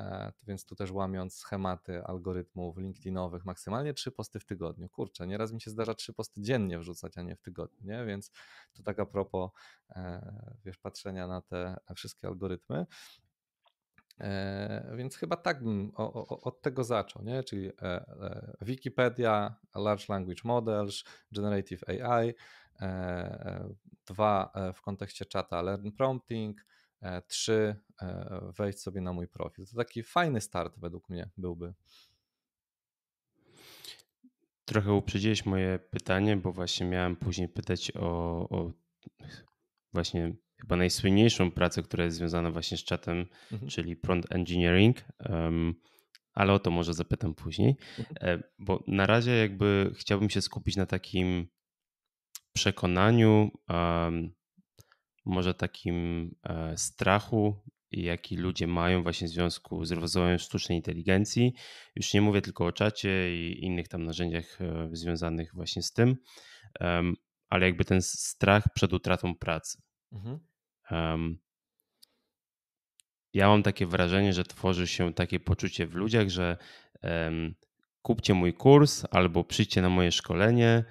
E, więc tu też łamiąc schematy algorytmów LinkedInowych, maksymalnie trzy posty w tygodniu. Kurczę, nieraz mi się zdarza trzy posty dziennie wrzucać, a nie w tygodniu, nie? więc to tak a propos e, wiesz, patrzenia na te wszystkie algorytmy. E, więc chyba tak bym od tego zaczął, nie? czyli Wikipedia, Large Language Models, Generative AI, dwa e, w kontekście czata Learn Prompting, e, trzy e, wejść sobie na mój profil. To taki fajny start według mnie byłby. Trochę uprzedziłeś moje pytanie, bo właśnie miałem później pytać o, o właśnie chyba najsłynniejszą pracę, która jest związana właśnie z czatem, mhm. czyli prompt engineering. Um, ale o to może zapytam później, mhm. bo na razie jakby chciałbym się skupić na takim przekonaniu, może takim e, strachu, jaki ludzie mają właśnie w związku z rozwojem sztucznej inteligencji. Już nie mówię tylko o czacie i innych tam narzędziach e, związanych właśnie z tym, ale jakby ten strach przed utratą pracy. Mhm. Ja mam takie wrażenie, że tworzy się takie poczucie w ludziach, że kupcie mój kurs albo przyjdźcie na moje szkolenie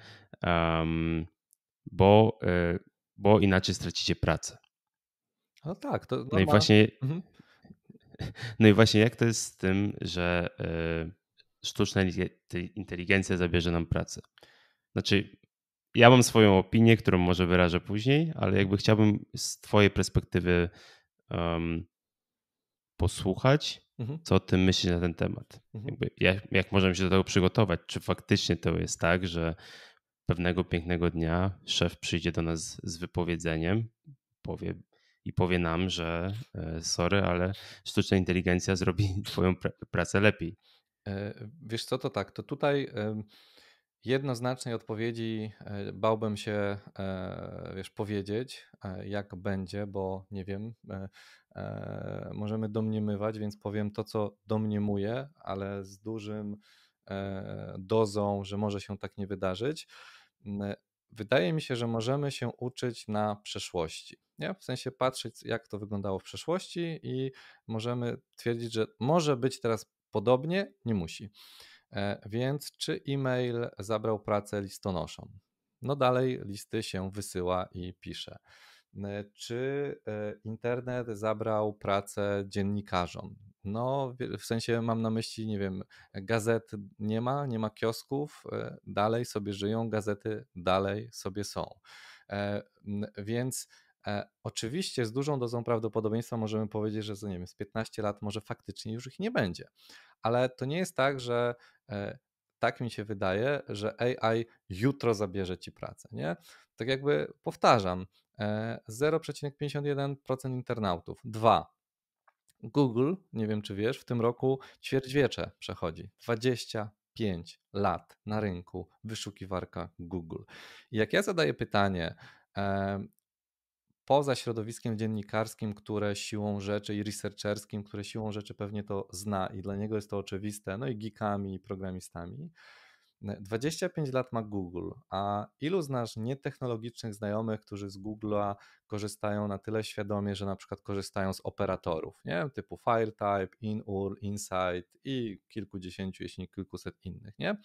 bo, e, bo inaczej stracicie pracę. No tak, to. No, no i ma... właśnie. Mhm. No i właśnie jak to jest z tym, że e, sztuczna inteligencja zabierze nam pracę? Znaczy, ja mam swoją opinię, którą może wyrażę później, ale jakby chciałbym z Twojej perspektywy um, posłuchać, mhm. co ty myślisz na ten temat. Mhm. Jak, jak, możemy się do tego przygotować? Czy faktycznie to jest tak, że pewnego pięknego dnia szef przyjdzie do nas z wypowiedzeniem powie, i powie nam, że e, sorry, ale sztuczna inteligencja zrobi Twoją pracę lepiej. E, wiesz co, to tak, to tutaj jednoznacznej odpowiedzi e, bałbym się wiesz, powiedzieć, jak będzie, bo nie wiem, możemy domniemywać, więc powiem to, co domniemuję, ale z dużym dozą, że może się tak nie wydarzyć wydaje mi się, że możemy się uczyć na przeszłości. Nie? W sensie patrzeć, jak to wyglądało w przeszłości, i możemy twierdzić, że może być teraz podobnie, nie musi. E, więc czy e-mail zabrał pracę listonoszom? No dalej listy się wysyła i pisze. E, czy e, internet zabrał pracę dziennikarzom? No, w sensie mam na myśli, nie wiem, gazet nie ma, nie ma kiosków, e, dalej sobie żyją, gazety dalej sobie są. E, więc e, oczywiście z dużą dozą prawdopodobieństwa możemy powiedzieć, że nie wiem, z 15 lat może faktycznie już ich nie będzie. Ale to nie jest tak, że tak mi się wydaje, że AI jutro zabierze ci pracę. Nie? Tak jakby powtarzam, 0,51% internautów, 2 Google, nie wiem czy wiesz, w tym roku ćwierćwiecze przechodzi. 25 lat na rynku wyszukiwarka Google. I jak ja zadaję pytanie, e, poza środowiskiem dziennikarskim, które siłą rzeczy i researcherskim, które siłą rzeczy pewnie to zna i dla niego jest to oczywiste, no i geekami i programistami, 25 lat ma Google, a ilu znasz nietechnologicznych znajomych, którzy z Google'a korzystają na tyle świadomie, że na przykład korzystają z operatorów, nie? typu FireType, InURL, Insight i kilkudziesięciu, jeśli nie kilkuset innych, nie?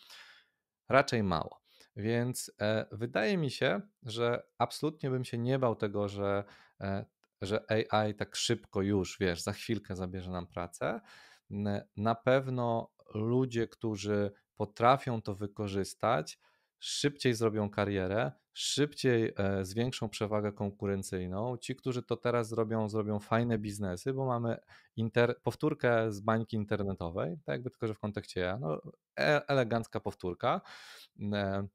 Raczej mało. Więc e, wydaje mi się, że absolutnie bym się nie bał tego, że, e, że AI tak szybko już, wiesz, za chwilkę zabierze nam pracę. Na pewno ludzie, którzy potrafią to wykorzystać, szybciej zrobią karierę, szybciej e, zwiększą przewagę konkurencyjną. Ci, którzy to teraz zrobią, zrobią fajne biznesy, bo mamy inter, powtórkę z bańki internetowej, tak jakby tylko, że w kontekście no, e, elegancka powtórka. E,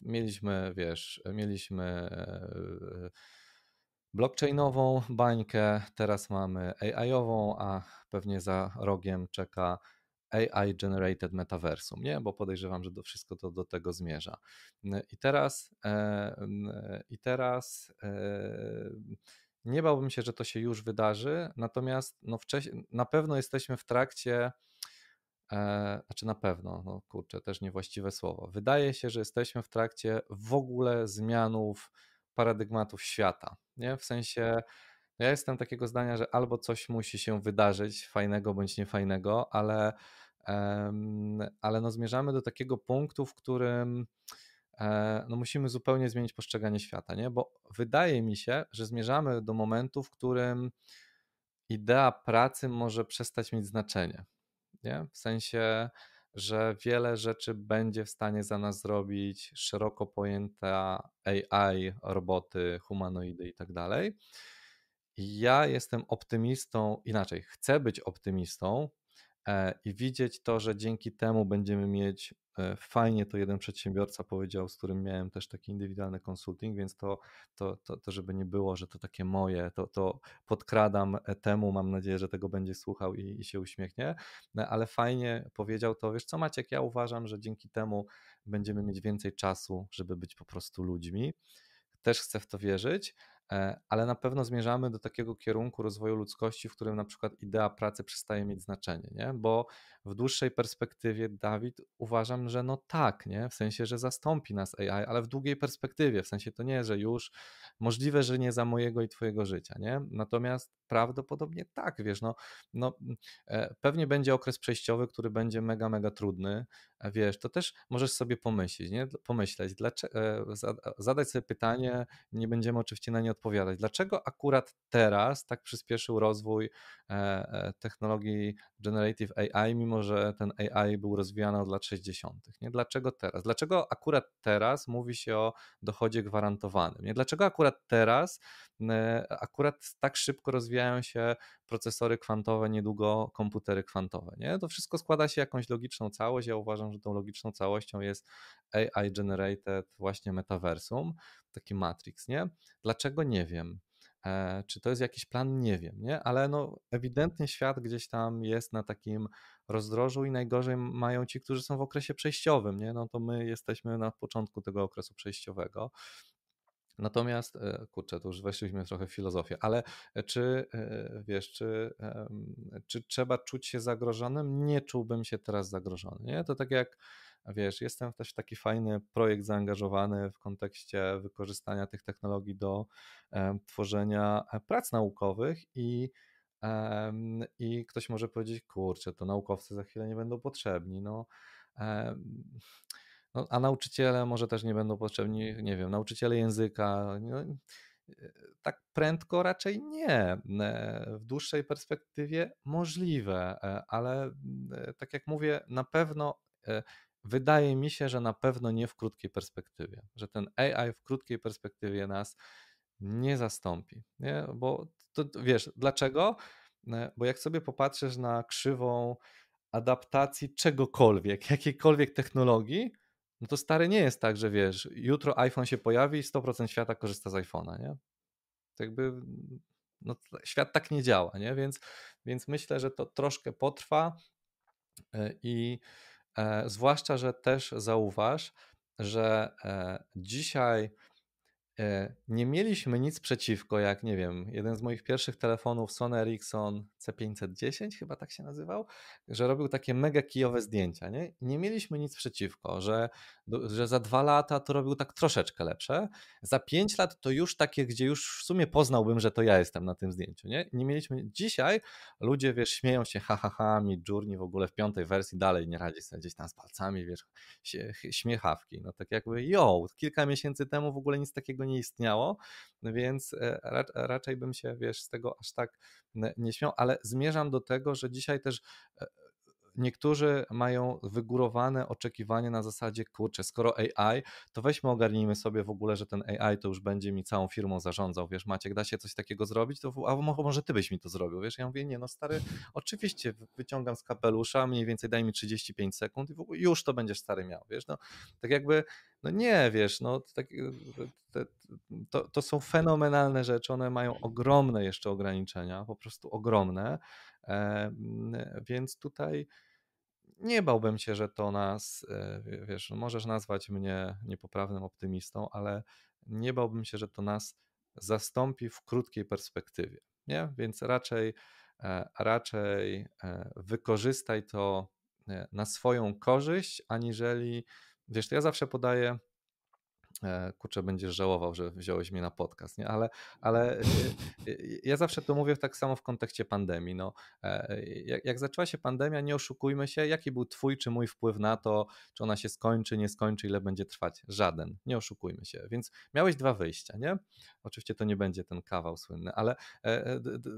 mieliśmy, wiesz, mieliśmy blockchainową bańkę, teraz mamy AI-ową, a pewnie za rogiem czeka AI Generated Metaversum, nie? Bo podejrzewam, że to wszystko to do tego zmierza. I teraz, e, i teraz e, nie bałbym się, że to się już wydarzy, natomiast no wcześ, na pewno jesteśmy w trakcie, e, znaczy na pewno, no kurczę, też niewłaściwe słowo. Wydaje się, że jesteśmy w trakcie w ogóle zmianów paradygmatów świata. Nie? W sensie, no, ja jestem takiego zdania, że albo coś musi się wydarzyć, fajnego bądź niefajnego, ale ale no zmierzamy do takiego punktu, w którym e, no musimy zupełnie zmienić postrzeganie świata, nie? bo wydaje mi się, że zmierzamy do momentu, w którym idea pracy może przestać mieć znaczenie. Nie? W sensie, że wiele rzeczy będzie w stanie za nas zrobić szeroko pojęta AI, roboty, humanoidy i tak dalej. Ja jestem optymistą, inaczej, chcę być optymistą, E, i widzieć to, że dzięki temu będziemy mieć e, fajnie, to jeden przedsiębiorca powiedział, z którym miałem też taki indywidualny konsulting, więc to, to, to, to żeby nie było, że to takie moje, to, to podkradam e, temu, mam nadzieję, że tego będzie słuchał i, i się uśmiechnie, no, ale fajnie powiedział to, wiesz co Maciek, ja uważam, że dzięki temu będziemy mieć więcej czasu, żeby być po prostu ludźmi, też chcę w to wierzyć, E, ale na pewno zmierzamy do takiego kierunku rozwoju ludzkości, w którym na przykład idea pracy przestaje mieć znaczenie, nie? bo w dłuższej perspektywie Dawid uważam, że no tak, nie? w sensie, że zastąpi nas AI, ale w długiej perspektywie, w sensie to nie, że już możliwe, że nie za mojego i twojego życia, nie? natomiast prawdopodobnie tak, wiesz, no, no e, pewnie będzie okres przejściowy, który będzie mega, mega trudny, e, wiesz, to też możesz sobie pomyśleć, nie? pomyśleć, dlaczego, zadać sobie pytanie, nie będziemy oczywiście na nie odpowiadać. Dlaczego akurat teraz tak przyspieszył rozwój e, e, technologii Generative AI, mimo że ten AI był rozwijany od lat 60. Nie? Dlaczego teraz? Dlaczego akurat teraz mówi się o dochodzie gwarantowanym? Nie? Dlaczego akurat teraz e, akurat tak szybko rozwijają się procesory kwantowe, niedługo komputery kwantowe. Nie? To wszystko składa się jakąś logiczną całość. Ja uważam, że tą logiczną całością jest AI generated właśnie metaversum, taki matrix. Nie? Dlaczego? Nie wiem. E, czy to jest jakiś plan? Nie wiem, nie? ale no, ewidentnie świat gdzieś tam jest na takim rozdrożu i najgorzej mają ci, którzy są w okresie przejściowym. Nie? No to my jesteśmy na początku tego okresu przejściowego. Natomiast, e, kurczę, to już weszliśmy trochę w filozofię, ale e, czy e, wiesz, czy, czy trzeba czuć się zagrożonym? Nie czułbym się teraz zagrożony. Nie? To tak jak wiesz, jestem też w taki fajny projekt zaangażowany w kontekście wykorzystania tych technologii do tworzenia prac naukowych i i ktoś może powiedzieć, kurczę, to naukowcy za chwilę nie będą potrzebni. No, no, a nauczyciele może też nie będą potrzebni, nie wiem, nauczyciele języka. No, e, tak prędko raczej nie. E, w dłuższej perspektywie możliwe, e, ale tak jak mówię, na pewno wydaje mi się, że na pewno nie w krótkiej perspektywie, że ten AI w krótkiej perspektywie nas nie zastąpi. Nie? Bo to, wiesz, dlaczego? Bo jak sobie popatrzysz na krzywą adaptacji czegokolwiek, jakiejkolwiek technologii, no to stary nie jest tak, że wiesz, jutro iPhone się pojawi i 100% świata korzysta z iPhone'a, nie? To jakby no, świat tak nie działa, nie? Więc, więc myślę, że to troszkę potrwa e, i e, zwłaszcza, że też zauważ, że e, dzisiaj E, nie mieliśmy nic przeciwko, jak nie wiem, jeden z moich pierwszych telefonów Sony Ericsson C510 chyba tak się nazywał, że robił takie mega kijowe zdjęcia, nie? Nie mieliśmy nic przeciwko, że, że za dwa lata to robił tak troszeczkę lepsze, za pięć lat to już takie, gdzie już w sumie poznałbym, że to ja jestem na tym zdjęciu, nie? Nie mieliśmy, dzisiaj ludzie, wiesz, śmieją się, ha, ha, ha, Midjourney w ogóle w piątej wersji dalej nie radzi sobie gdzieś tam z palcami, wiesz, śmiechawki, no tak jakby, yo, kilka miesięcy temu w ogóle nic takiego nie istniało, więc e, raczej bym się, wiesz, z tego aż tak nie śmiał, ale zmierzam do tego, że dzisiaj też e, niektórzy mają wygórowane oczekiwania na zasadzie, kurczę, skoro AI, to weźmy ogarnijmy sobie w ogóle, że ten AI to już będzie mi całą firmą zarządzał, wiesz, Maciek, da się coś takiego zrobić, to a może ty byś mi to zrobił, wiesz, ja mówię, nie, no stary, oczywiście wyciągam z kapelusza, mniej więcej daj mi 35 sekund i w ogóle już to będziesz stary miał, wiesz, no, tak jakby no nie, wiesz, no, tak, te, to, to są fenomenalne rzeczy, one mają ogromne jeszcze ograniczenia, po prostu ogromne więc tutaj nie bałbym się, że to nas, e, wiesz, no możesz nazwać mnie niepoprawnym optymistą, ale nie bałbym się, że to nas zastąpi w krótkiej perspektywie. Nie? Więc raczej, e, raczej e, wykorzystaj to na swoją korzyść, aniżeli, wiesz, to ja zawsze podaję E, kurczę, będziesz żałował, że wziąłeś mnie na podcast, nie? Ale, ale mm. e, e, ja zawsze to mówię tak samo w kontekście pandemii. No, jak, jak zaczęła się pandemia, nie oszukujmy się, jaki był twój czy mój wpływ na to, czy ona się skończy, nie skończy, ile będzie trwać? Żaden, nie oszukujmy się. Więc miałeś dwa wyjścia, nie? Oczywiście to nie będzie ten kawał słynny, ale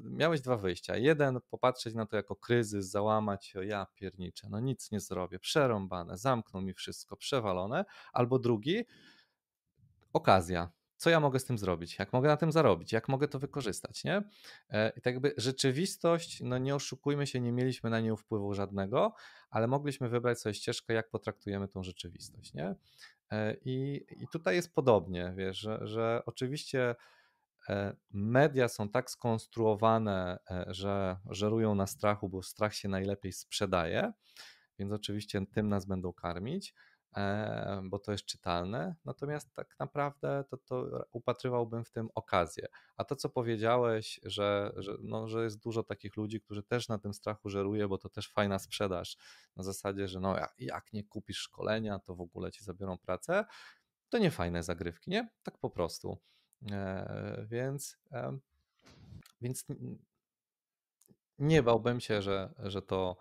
miałeś dwa wyjścia. Jeden, popatrzeć na to jako kryzys, załamać się, ja pierniczę, no nic nie zrobię, przerąbane, zamknął mi wszystko, przewalone. Albo drugi, okazja. Co ja mogę z tym zrobić? Jak mogę na tym zarobić? Jak mogę to wykorzystać? Nie? E, I tak jakby rzeczywistość, no nie oszukujmy się, nie mieliśmy na nią wpływu żadnego, ale mogliśmy wybrać sobie ścieżkę, jak potraktujemy tą rzeczywistość. Nie? E, I, I tutaj jest podobnie, wiesz, że, że oczywiście e, media są tak skonstruowane, że żerują na strachu, bo strach się najlepiej sprzedaje, więc oczywiście tym nas będą karmić E, bo to jest czytalne. Natomiast tak naprawdę to, to upatrywałbym w tym okazję. A to, co powiedziałeś, że, że, no, że jest dużo takich ludzi, którzy też na tym strachu żeruje, bo to też fajna sprzedaż na zasadzie, że no, jak nie kupisz szkolenia, to w ogóle ci zabiorą pracę. To nie fajne zagrywki, nie? Tak po prostu. E, więc, e, więc nie bałbym się, że, że to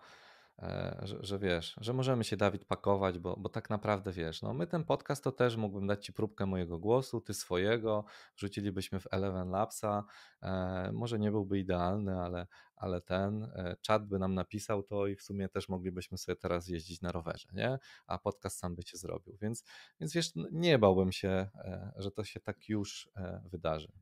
E, że, że, wiesz, że możemy się Dawid pakować, bo, bo tak naprawdę wiesz, no my ten podcast to też mógłbym dać Ci próbkę mojego głosu, Ty swojego, wrzucilibyśmy w Eleven Labsa, e, może nie byłby idealny, ale, ale ten e, czat by nam napisał to i w sumie też moglibyśmy sobie teraz jeździć na rowerze, nie? A podcast sam by się zrobił, więc, więc wiesz, nie bałbym się, e, że to się tak już e, wydarzy.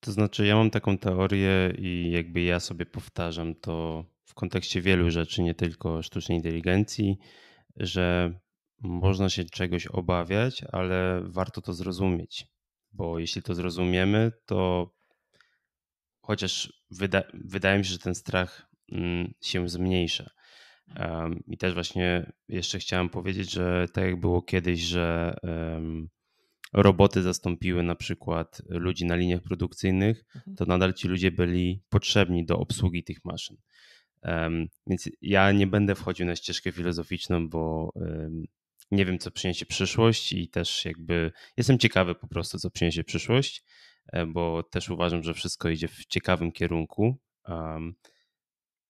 To znaczy, ja mam taką teorię i jakby ja sobie powtarzam to w kontekście wielu rzeczy, nie tylko sztucznej inteligencji, że można się czegoś obawiać, ale warto to zrozumieć, bo jeśli to zrozumiemy, to chociaż wyda wydaje mi się, że ten strach mm, się zmniejsza. I też właśnie jeszcze chciałem powiedzieć, że tak jak było kiedyś, że roboty zastąpiły na przykład ludzi na liniach produkcyjnych, mhm. to nadal ci ludzie byli potrzebni do obsługi tych maszyn. Więc ja nie będę wchodził na ścieżkę filozoficzną, bo nie wiem, co przyniesie przyszłość i też jakby jestem ciekawy po prostu, co przyniesie przyszłość, e, bo też uważam, że wszystko idzie w ciekawym kierunku.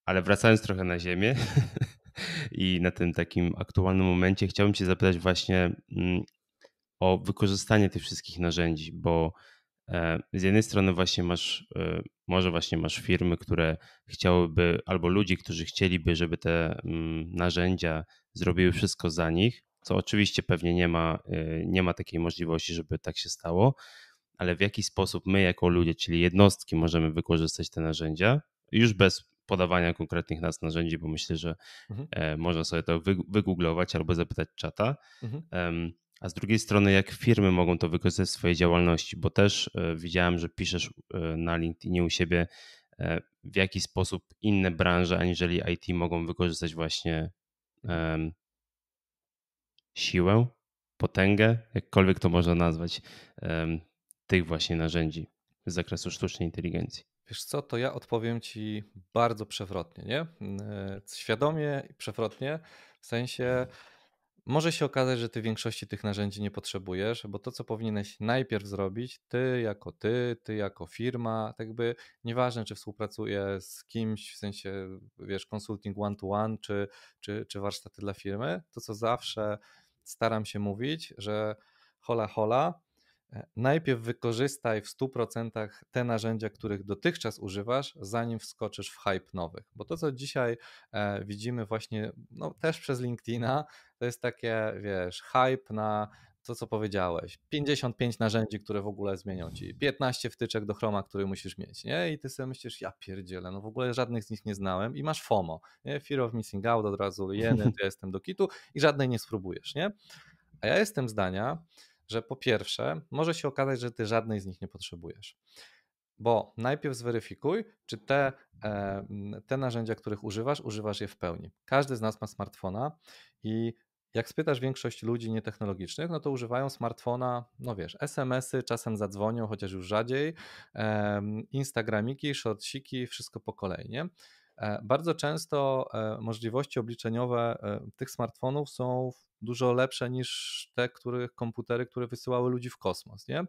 Ale wracając trochę na ziemię i na tym takim aktualnym momencie, chciałbym Cię zapytać właśnie mm, o wykorzystanie tych wszystkich narzędzi, bo e, z jednej strony właśnie masz e, może właśnie masz firmy, które chciałyby, albo ludzi, którzy chcieliby, żeby te mm, narzędzia zrobiły wszystko za nich, co oczywiście pewnie nie ma, y, nie ma takiej możliwości, żeby tak się stało, ale w jaki sposób my, jako ludzie, czyli jednostki, możemy wykorzystać te narzędzia, już bez podawania konkretnych nas narzędzi, bo myślę, że mhm. E, można sobie to wygooglować albo zapytać czata. Mhm. A z drugiej strony, jak firmy mogą to wykorzystać w swojej działalności, bo też e, widziałem, że piszesz e, na LinkedInie u siebie, e, w jaki sposób inne branże aniżeli IT mogą wykorzystać właśnie um, siłę, potęgę, jakkolwiek to można nazwać, um, tych właśnie narzędzi z zakresu sztucznej inteligencji. Wiesz co, to ja odpowiem ci bardzo przewrotnie, nie? Świadomie i przewrotnie, w sensie może się okazać, że ty większości tych narzędzi nie potrzebujesz, bo to, co powinieneś najpierw zrobić, ty jako ty, ty jako firma, tak by nieważne, czy współpracuję z kimś, w sensie, wiesz, consulting one-to-one, czy, czy, czy warsztaty dla firmy, to co zawsze staram się mówić, że hola, hola, e, najpierw wykorzystaj w 100% te narzędzia, których dotychczas używasz, zanim wskoczysz w hype nowych. Bo to, co dzisiaj e, widzimy właśnie no, też przez LinkedIna, to jest takie, wiesz, hype na to, co powiedziałeś. 55 narzędzi, które w ogóle zmienią ci. 15 wtyczek do chroma, który musisz mieć, nie? I ty sobie myślisz, ja pierdzielę, no w ogóle żadnych z nich nie znałem i masz FOMO, nie? Fear of missing out od razu, jeny, ja jestem do kitu i żadnej nie spróbujesz, nie? A ja jestem zdania, że po pierwsze, może się okazać, że ty żadnej z nich nie potrzebujesz. Bo najpierw zweryfikuj, czy te, te narzędzia, których używasz, używasz je w pełni. Każdy z nas ma smartfona i jak spytasz większość ludzi nietechnologicznych, no to używają smartfona, no wiesz, SMS-y, czasem zadzwonią, chociaż już rzadziej, Instagramiki, shortsiki, wszystko po kolei, nie? E, bardzo często e, możliwości obliczeniowe e, tych smartfonów są dużo lepsze niż te, których komputery, które wysyłały ludzi w kosmos, nie?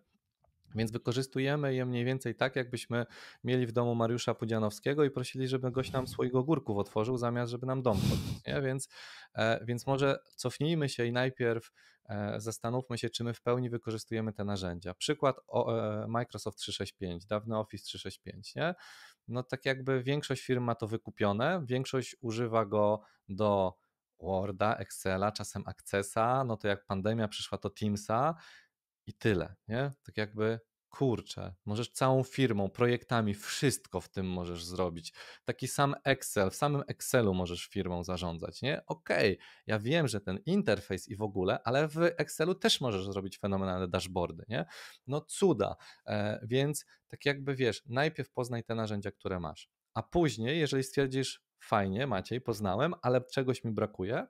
Więc wykorzystujemy je mniej więcej tak, jakbyśmy mieli w domu Mariusza Pudzianowskiego i prosili, żeby goś nam swojego górków otworzył, zamiast żeby nam dom podnieść, Nie? Więc, e, więc może cofnijmy się i najpierw e, zastanówmy się, czy my w pełni wykorzystujemy te narzędzia. Przykład e, Microsoft 365, dawny Office 365. Nie? No tak jakby większość firm ma to wykupione, większość używa go do Worda, Excela, czasem Accessa, no to jak pandemia przyszła to Teamsa, i tyle, nie? Tak jakby kurczę, możesz całą firmą, projektami, wszystko w tym możesz zrobić. Taki sam Excel, w samym Excelu możesz firmą zarządzać, nie? Okej, okay, ja wiem, że ten interfejs i w ogóle, ale w Excelu też możesz zrobić fenomenalne dashboardy, nie? No cuda, e, więc tak jakby wiesz, najpierw poznaj te narzędzia, które masz, a później, jeżeli stwierdzisz, fajnie Maciej, poznałem, ale czegoś mi brakuje,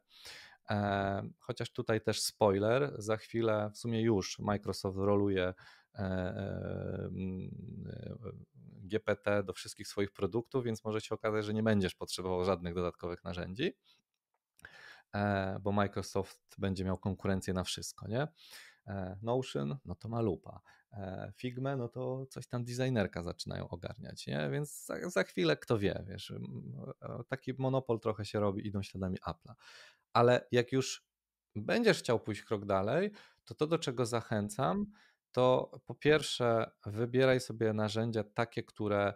E, chociaż tutaj też spoiler, za chwilę w sumie już Microsoft roluje e, e, mm, GPT do wszystkich swoich produktów, więc może się okazać, że nie będziesz potrzebował żadnych dodatkowych narzędzi, bo Microsoft będzie miał konkurencję na wszystko, nie? Notion, no to ma lupa. Figma, no to coś tam designerka zaczynają ogarniać, nie? Więc za, za chwilę kto wie, wiesz, taki monopol trochę się robi, idą śladami Apple'a ale jak już będziesz chciał pójść krok dalej, to to, do czego zachęcam, to po pierwsze, wybieraj sobie narzędzia takie, które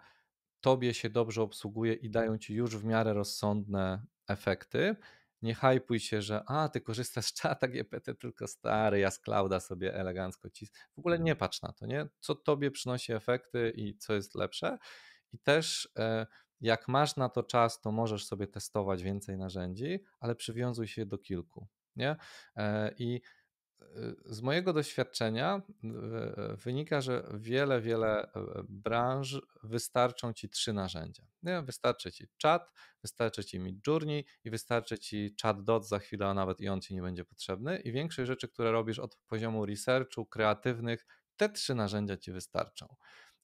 tobie się dobrze obsługuje i dają ci już w miarę rozsądne efekty. Nie hajpuj się, że a, ty korzystasz z czata GPT, tylko stary, ja z clouda sobie elegancko ci. W ogóle nie no. patrz na to, nie? Co tobie przynosi efekty i co jest lepsze. I też e, jak masz na to czas, to możesz sobie testować więcej narzędzi, ale przywiązuj się do kilku. Nie? E, I e, z mojego doświadczenia e, wynika, że wiele, wiele branż wystarczą ci trzy narzędzia. Wystarczy ci czat, wystarczy ci Midjourney i wystarczy ci chat dot za chwilę, a nawet i on ci nie będzie potrzebny. I większość rzeczy, które robisz od poziomu researchu, kreatywnych, te trzy narzędzia ci wystarczą.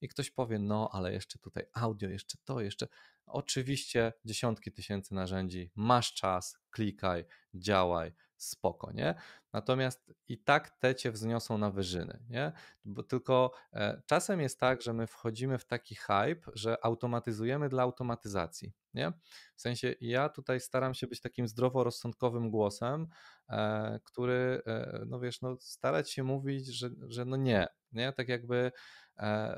I ktoś powie, no ale jeszcze tutaj audio, jeszcze to, jeszcze. Oczywiście dziesiątki tysięcy narzędzi, masz czas, klikaj, działaj, spoko, nie? Natomiast i tak te cię wzniosą na wyżyny, nie? Bo tylko e, czasem jest tak, że my wchodzimy w taki hype, że automatyzujemy dla automatyzacji, nie? W sensie ja tutaj staram się być takim zdroworozsądkowym głosem, e, który, e, no wiesz, no starać się mówić, że, że no nie, nie? Tak jakby E,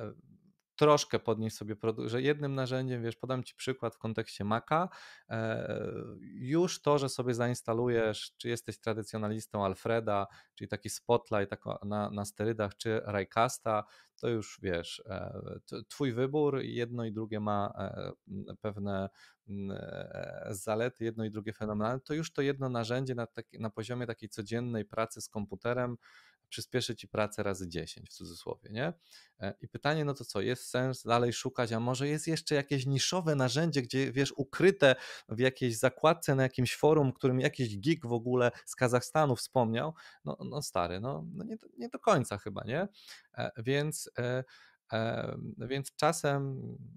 troszkę podnieść sobie produkt, że jednym narzędziem, wiesz, podam Ci przykład w kontekście Maca, e, już to, że sobie zainstalujesz, czy jesteś tradycjonalistą Alfreda, czyli taki Spotlight tak na, na sterydach, czy Raycasta, to już wiesz, e, Twój wybór, jedno i drugie ma pewne zalety, jedno i drugie fenomenalne, to już to jedno narzędzie na, taki, na poziomie takiej codziennej pracy z komputerem, przyspieszy ci pracę razy 10 w cudzysłowie, nie? E, I pytanie, no to co, jest sens dalej szukać, a może jest jeszcze jakieś niszowe narzędzie, gdzie wiesz, ukryte w jakiejś zakładce na jakimś forum, którym jakiś geek w ogóle z Kazachstanu wspomniał, no, no stary, no, no nie, nie do końca chyba, nie? E, więc... E, więc czasem,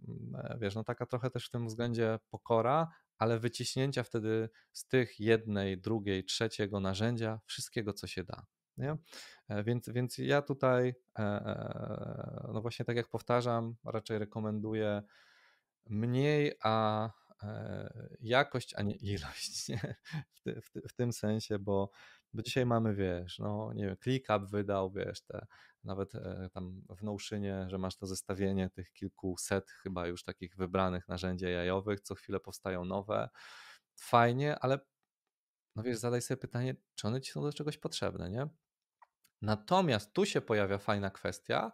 mm, wiesz, no taka trochę też w tym względzie pokora, ale wyciśnięcia wtedy z tych jednej, drugiej, trzeciego narzędzia, wszystkiego, co się da. Nie? E, więc, więc ja tutaj, e, e, no właśnie tak jak powtarzam, raczej rekomenduję mniej, a jakość, a nie ilość nie? W, ty, w, ty, w, tym sensie, bo, bo dzisiaj mamy, wiesz, no nie wiem, ClickUp wydał, wiesz, te, nawet tam w Notionie, że masz to zestawienie tych kilkuset chyba już takich wybranych narzędzi jajowych, co chwilę powstają nowe, fajnie, ale no wiesz, zadaj sobie pytanie, czy one ci są do czegoś potrzebne, nie? Natomiast tu się pojawia fajna kwestia,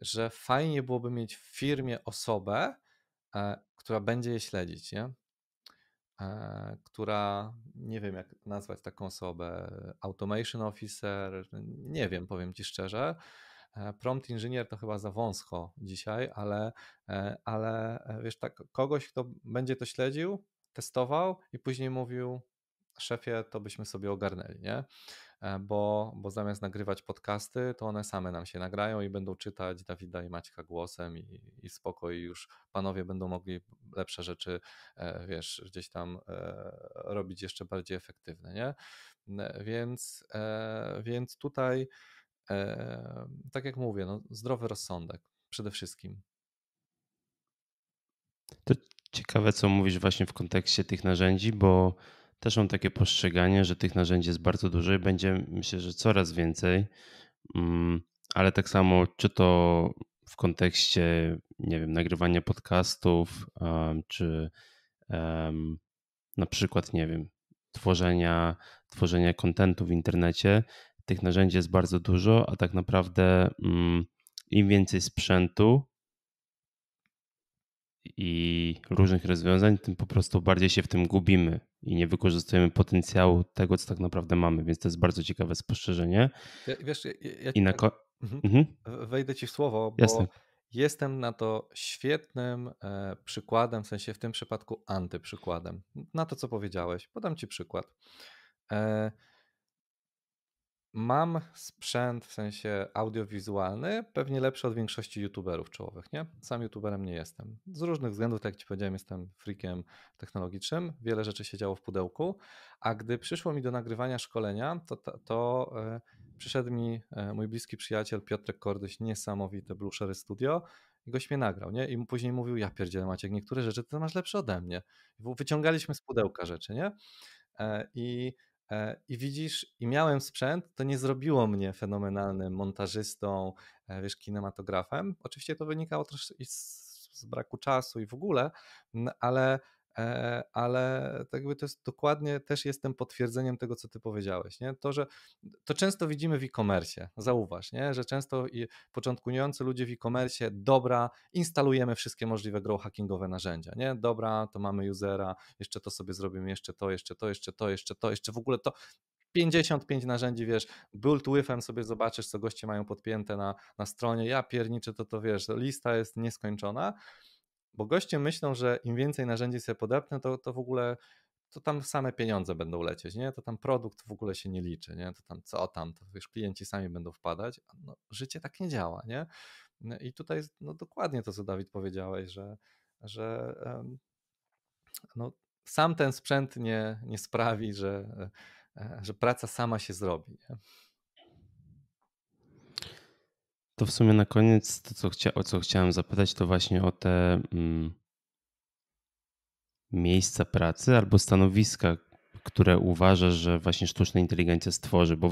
że fajnie byłoby mieć w firmie osobę, e, która będzie je śledzić, nie? E, która, nie wiem jak nazwać taką osobę, automation officer, nie wiem, powiem ci szczerze. E, prompt inżynier to chyba za wąsko dzisiaj, ale, e, ale e, wiesz, tak, kogoś, kto będzie to śledził, testował i później mówił, szefie, to byśmy sobie ogarnęli, nie? E, bo, bo zamiast nagrywać podcasty, to one same nam się nagrają i będą czytać Dawida i Maćka głosem i, i spokoj już panowie będą mogli lepsze rzeczy, e, wiesz, gdzieś tam e, robić jeszcze bardziej efektywne, nie? Więc, więc tutaj, tak jak mówię, no, zdrowy rozsądek przede wszystkim. To ciekawe, co mówisz właśnie w kontekście tych narzędzi, bo też mam takie postrzeganie, że tych narzędzi jest bardzo dużo i będzie myślę, że coraz więcej, mm, ale tak samo czy to w kontekście, nie wiem, nagrywania podcastów, czy na przykład, nie wiem, tworzenia, tworzenia kontentu w internecie, tych narzędzi jest bardzo dużo, a tak naprawdę mm, im więcej sprzętu, i różnych rozwiązań, tym po prostu bardziej się w tym gubimy i nie wykorzystujemy potencjału tego, co tak naprawdę mamy, więc to jest bardzo ciekawe spostrzeżenie. Ja, wiesz, ja, ja I na tak, ko- mhm. mhm. wejdę ci w słowo, bo Jasne. jestem na to świetnym e, przykładem, w sensie w tym przypadku antyprzykładem, na to, co powiedziałeś. Podam ci przykład. E, mam sprzęt w sensie audiowizualny, pewnie lepszy od większości youtuberów czołowych, nie? Sam youtuberem nie jestem. Z różnych względów, tak jak ci powiedziałem, jestem freakiem technologicznym, wiele rzeczy się działo w pudełku, a gdy przyszło mi do nagrywania szkolenia, to, to, to e, przyszedł mi e, mój bliski przyjaciel Piotrek Kordyś, niesamowite Sherry Studio, i goś mnie nagrał, nie? I później mówił, ja pierdzielę Maciek, niektóre rzeczy ty masz lepsze ode mnie. Wyciągaliśmy z pudełka rzeczy, nie? E, I E, I widzisz, i miałem sprzęt, to nie zrobiło mnie fenomenalnym montażystą, e, wiesz, kinematografem. Oczywiście to wynikało też z, z braku czasu i w ogóle, ale E, ale tak jakby to jest dokładnie, też jestem potwierdzeniem tego, co ty powiedziałeś. Nie? To, że to często widzimy w e-commerce, zauważ, nie? że często początkujący ludzie w e-commerce, dobra, instalujemy wszystkie możliwe grow hackingowe narzędzia, nie? dobra, to mamy usera, jeszcze to sobie zrobimy, jeszcze to, jeszcze to, jeszcze to, jeszcze to, jeszcze w ogóle to, 55 narzędzi, wiesz, build withem sobie zobaczysz, co goście mają podpięte na, na stronie, ja pierniczę, to to wiesz, lista jest nieskończona, bo goście myślą, że im więcej narzędzi sobie podepnę, to, to w ogóle to tam same pieniądze będą lecieć, nie? To tam produkt w ogóle się nie liczy, nie? To tam co tam, to już klienci sami będą wpadać. No, życie tak nie działa, nie? No I tutaj no, dokładnie to, co Dawid powiedziałeś, że, że no, sam ten sprzęt nie, nie sprawi, że, e, e, że praca sama się zrobi. Nie? To w sumie na koniec to, co chcia, o co chciałem zapytać, to właśnie o te mm, miejsca pracy albo stanowiska, które uważasz, że właśnie sztuczna inteligencja stworzy, bo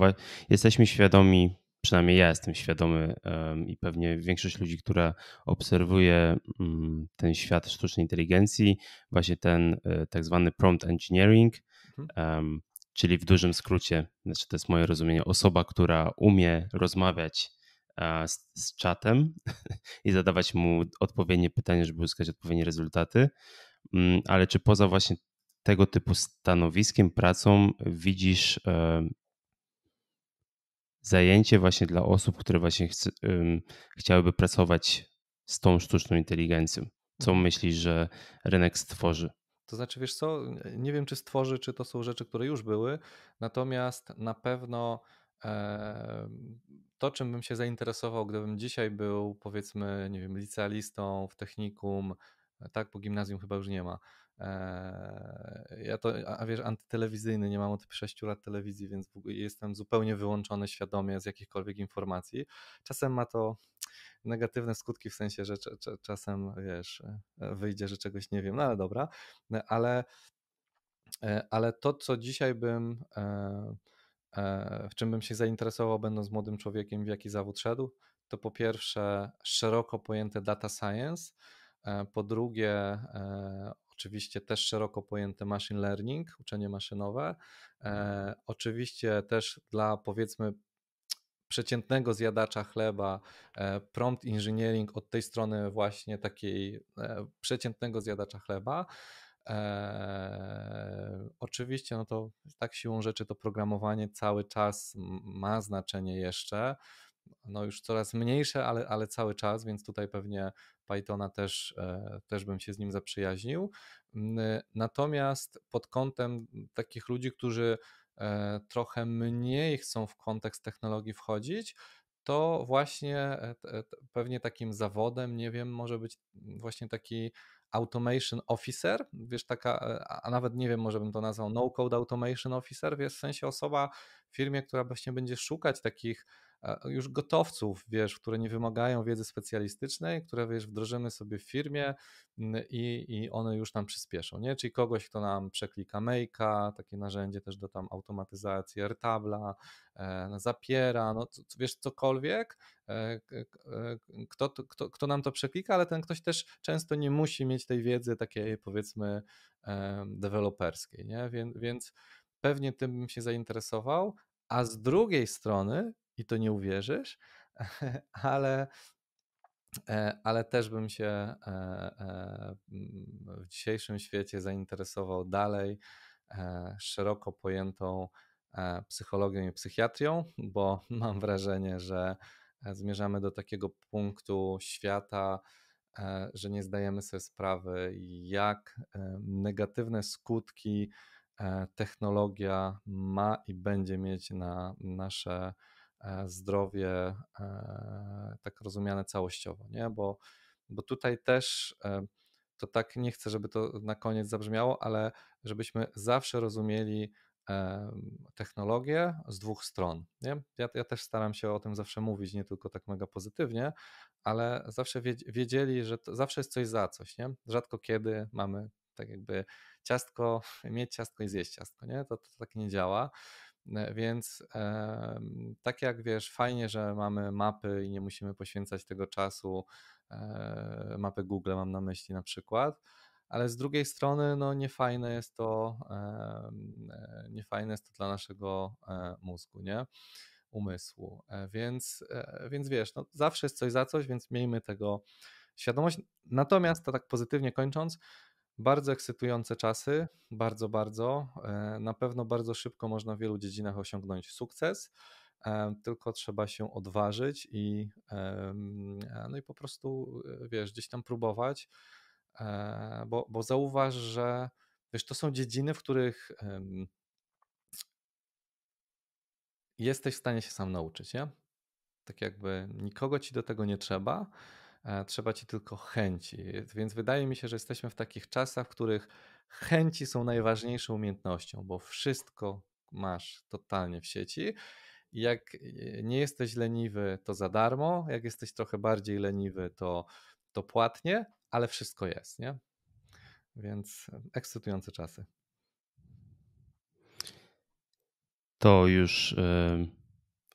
jesteśmy świadomi, przynajmniej ja jestem świadomy um, i pewnie większość ludzi, która obserwuje um, ten świat sztucznej inteligencji, właśnie ten y, tak zwany prompt engineering, um, czyli w dużym skrócie, znaczy to jest moje rozumienie, osoba, która umie rozmawiać z, z czatem i zadawać mu odpowiednie pytania, żeby uzyskać odpowiednie rezultaty. Mm, ale czy poza właśnie tego typu stanowiskiem, pracą widzisz e, zajęcie właśnie dla osób, które właśnie chce, chciałyby pracować z tą sztuczną inteligencją? Co mhm. myślisz, że rynek stworzy? To znaczy, wiesz co, nie wiem, czy stworzy, czy to są rzeczy, które już były, natomiast na pewno to, czym bym się zainteresował, gdybym dzisiaj był, powiedzmy, nie wiem, licealistą w technikum, e, tak, bo gimnazjum chyba już nie ma. E, ja to, a wiesz, antytelewizyjny, nie mam od 6 lat telewizji, więc jestem zupełnie wyłączony świadomie z jakichkolwiek informacji. Czasem ma to negatywne skutki, w sensie, że czasem, wiesz, e, wyjdzie, że czegoś nie wiem, no ale dobra, ale, ale to, co dzisiaj bym E, w czym bym się zainteresował, będąc młodym człowiekiem, w jaki zawód szedł, to po pierwsze szeroko pojęte data science, e, po drugie e, oczywiście też szeroko pojęte machine learning, uczenie maszynowe, mhm. oczywiście też dla powiedzmy przeciętnego zjadacza chleba, prompt engineering od tej strony właśnie takiej przeciętnego zjadacza chleba, Eee, oczywiście, no to tak siłą rzeczy to programowanie cały czas ma znaczenie jeszcze. No już coraz mniejsze, ale, ale cały czas, więc tutaj pewnie Pythona też, e, też bym się z nim zaprzyjaźnił. Natomiast pod kątem takich ludzi, którzy e, trochę mniej chcą w kontekst technologii wchodzić, to właśnie e, pewnie takim zawodem, nie wiem, może być właśnie taki Automation Officer, wiesz, taka, e, a nawet nie wiem, może bym to nazwał No Code Automation Officer, wiesz, w sensie osoba w firmie, która właśnie będzie szukać takich już gotowców, wiesz, które nie wymagają wiedzy specjalistycznej, które wiesz, wdrożymy sobie w firmie mm, i, i one już nam przyspieszą, nie? Czyli kogoś, kto nam przeklika make'a, takie narzędzie też do tam automatyzacji, Airtabla, e, Zapiera, no wiesz, cokolwiek, e, e, kto, kto, kto nam to przeklika, ale ten ktoś też często nie musi mieć tej wiedzy takiej powiedzmy e, deweloperskiej, nie? Więc, więc pewnie tym bym się zainteresował, a z drugiej strony i to nie uwierzysz, ale, e, ale też bym się e, e, w dzisiejszym świecie zainteresował dalej szeroko pojętą psychologią i psychiatrią, bo mam wrażenie, że zmierzamy do takiego punktu świata, że nie zdajemy sobie sprawy, jak negatywne skutki technologia ma i będzie mieć na nasze E, zdrowie e, tak rozumiane całościowo, nie? Bo, bo tutaj też e, to tak nie chcę, żeby to na koniec zabrzmiało, ale żebyśmy zawsze rozumieli technologię z dwóch stron. Nie? Ja, ja, też staram się o tym zawsze mówić, nie tylko tak mega pozytywnie, ale zawsze wiedzieli, że zawsze jest coś za coś. Nie? Rzadko kiedy mamy tak jakby ciastko, mieć ciastko i zjeść ciastko. Nie? To, to tak nie działa. E, więc e, tak jak wiesz, fajnie, że mamy mapy i nie musimy poświęcać tego czasu, e, mapy Google mam na myśli na przykład, ale z drugiej strony no niefajne jest to, e, niefajne jest to dla naszego e, mózgu, nie? umysłu. E, więc, więc wiesz, no zawsze jest coś za coś, więc miejmy tego świadomość. Natomiast to tak pozytywnie kończąc, bardzo ekscytujące czasy, bardzo, bardzo. E, na pewno bardzo szybko można w wielu dziedzinach osiągnąć sukces, e, tylko trzeba się odważyć i, e, no i po prostu, wiesz, gdzieś tam próbować, bo, bo zauważ, że wiesz, to są dziedziny, w których jesteś w stanie się sam nauczyć, nie? Tak jakby nikogo ci do tego nie trzeba. E, trzeba ci tylko chęci. Więc wydaje mi się, że jesteśmy w takich czasach, w których chęci są najważniejszą umiejętnością, bo wszystko masz totalnie w sieci. Jak e, nie jesteś leniwy, to za darmo, jak jesteś trochę bardziej leniwy, to, to płatnie, ale wszystko jest, nie? Więc ekscytujące czasy. To już yy,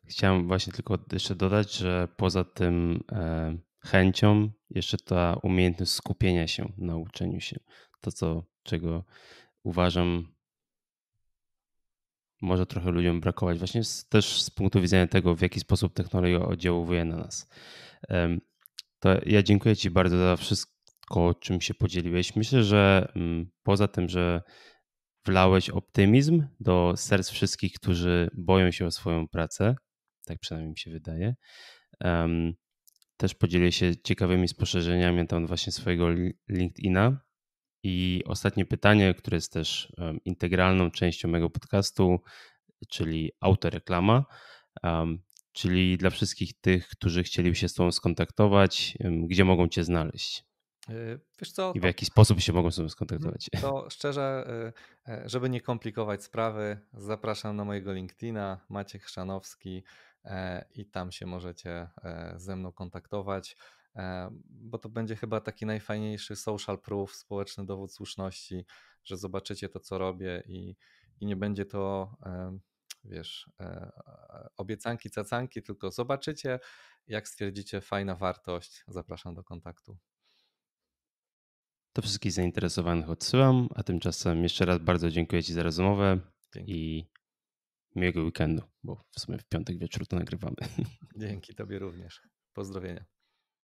chciałem właśnie tylko jeszcze dodać, że poza tym. Yy chęcią, jeszcze ta umiejętność skupienia się na uczeniu się. To, co, czego uważam, może trochę ludziom brakować, właśnie z, też z punktu widzenia tego, w jaki sposób technologia oddziałuje na nas. To ja dziękuję Ci bardzo za wszystko, czym się podzieliłeś. Myślę, że mm, poza tym, że wlałeś optymizm do serc wszystkich, którzy boją się o swoją pracę, tak przynajmniej mi się wydaje też podzielę się ciekawymi spostrzeżeniami tam właśnie swojego LinkedIna. I ostatnie pytanie, które jest też integralną częścią mojego podcastu, czyli autoreklama. Czyli dla wszystkich tych, którzy chcieliby się z Tobą skontaktować, gdzie mogą Cię znaleźć? E, wiesz co, I w jaki to, sposób się mogą z tobą skontaktować? Mm, to szczerze, e, e, żeby nie komplikować sprawy, zapraszam na mojego LinkedIna, Maciek Chrzanowski. E, i tam się możecie e, ze mną kontaktować, e, bo to będzie chyba taki najfajniejszy social proof, społeczny dowód słuszności, że zobaczycie to, co robię i, i nie będzie to, wiesz, obiecanki, cacanki, tylko zobaczycie, jak stwierdzicie, fajna wartość. Zapraszam do kontaktu. Do wszystkich zainteresowanych odsyłam, a tymczasem jeszcze raz bardzo dziękuję Ci za rozmowę Dzięki. i miłego weekendu, bo w sumie w piątek wieczór to nagrywamy. Dzięki Tobie również. Pozdrowienia.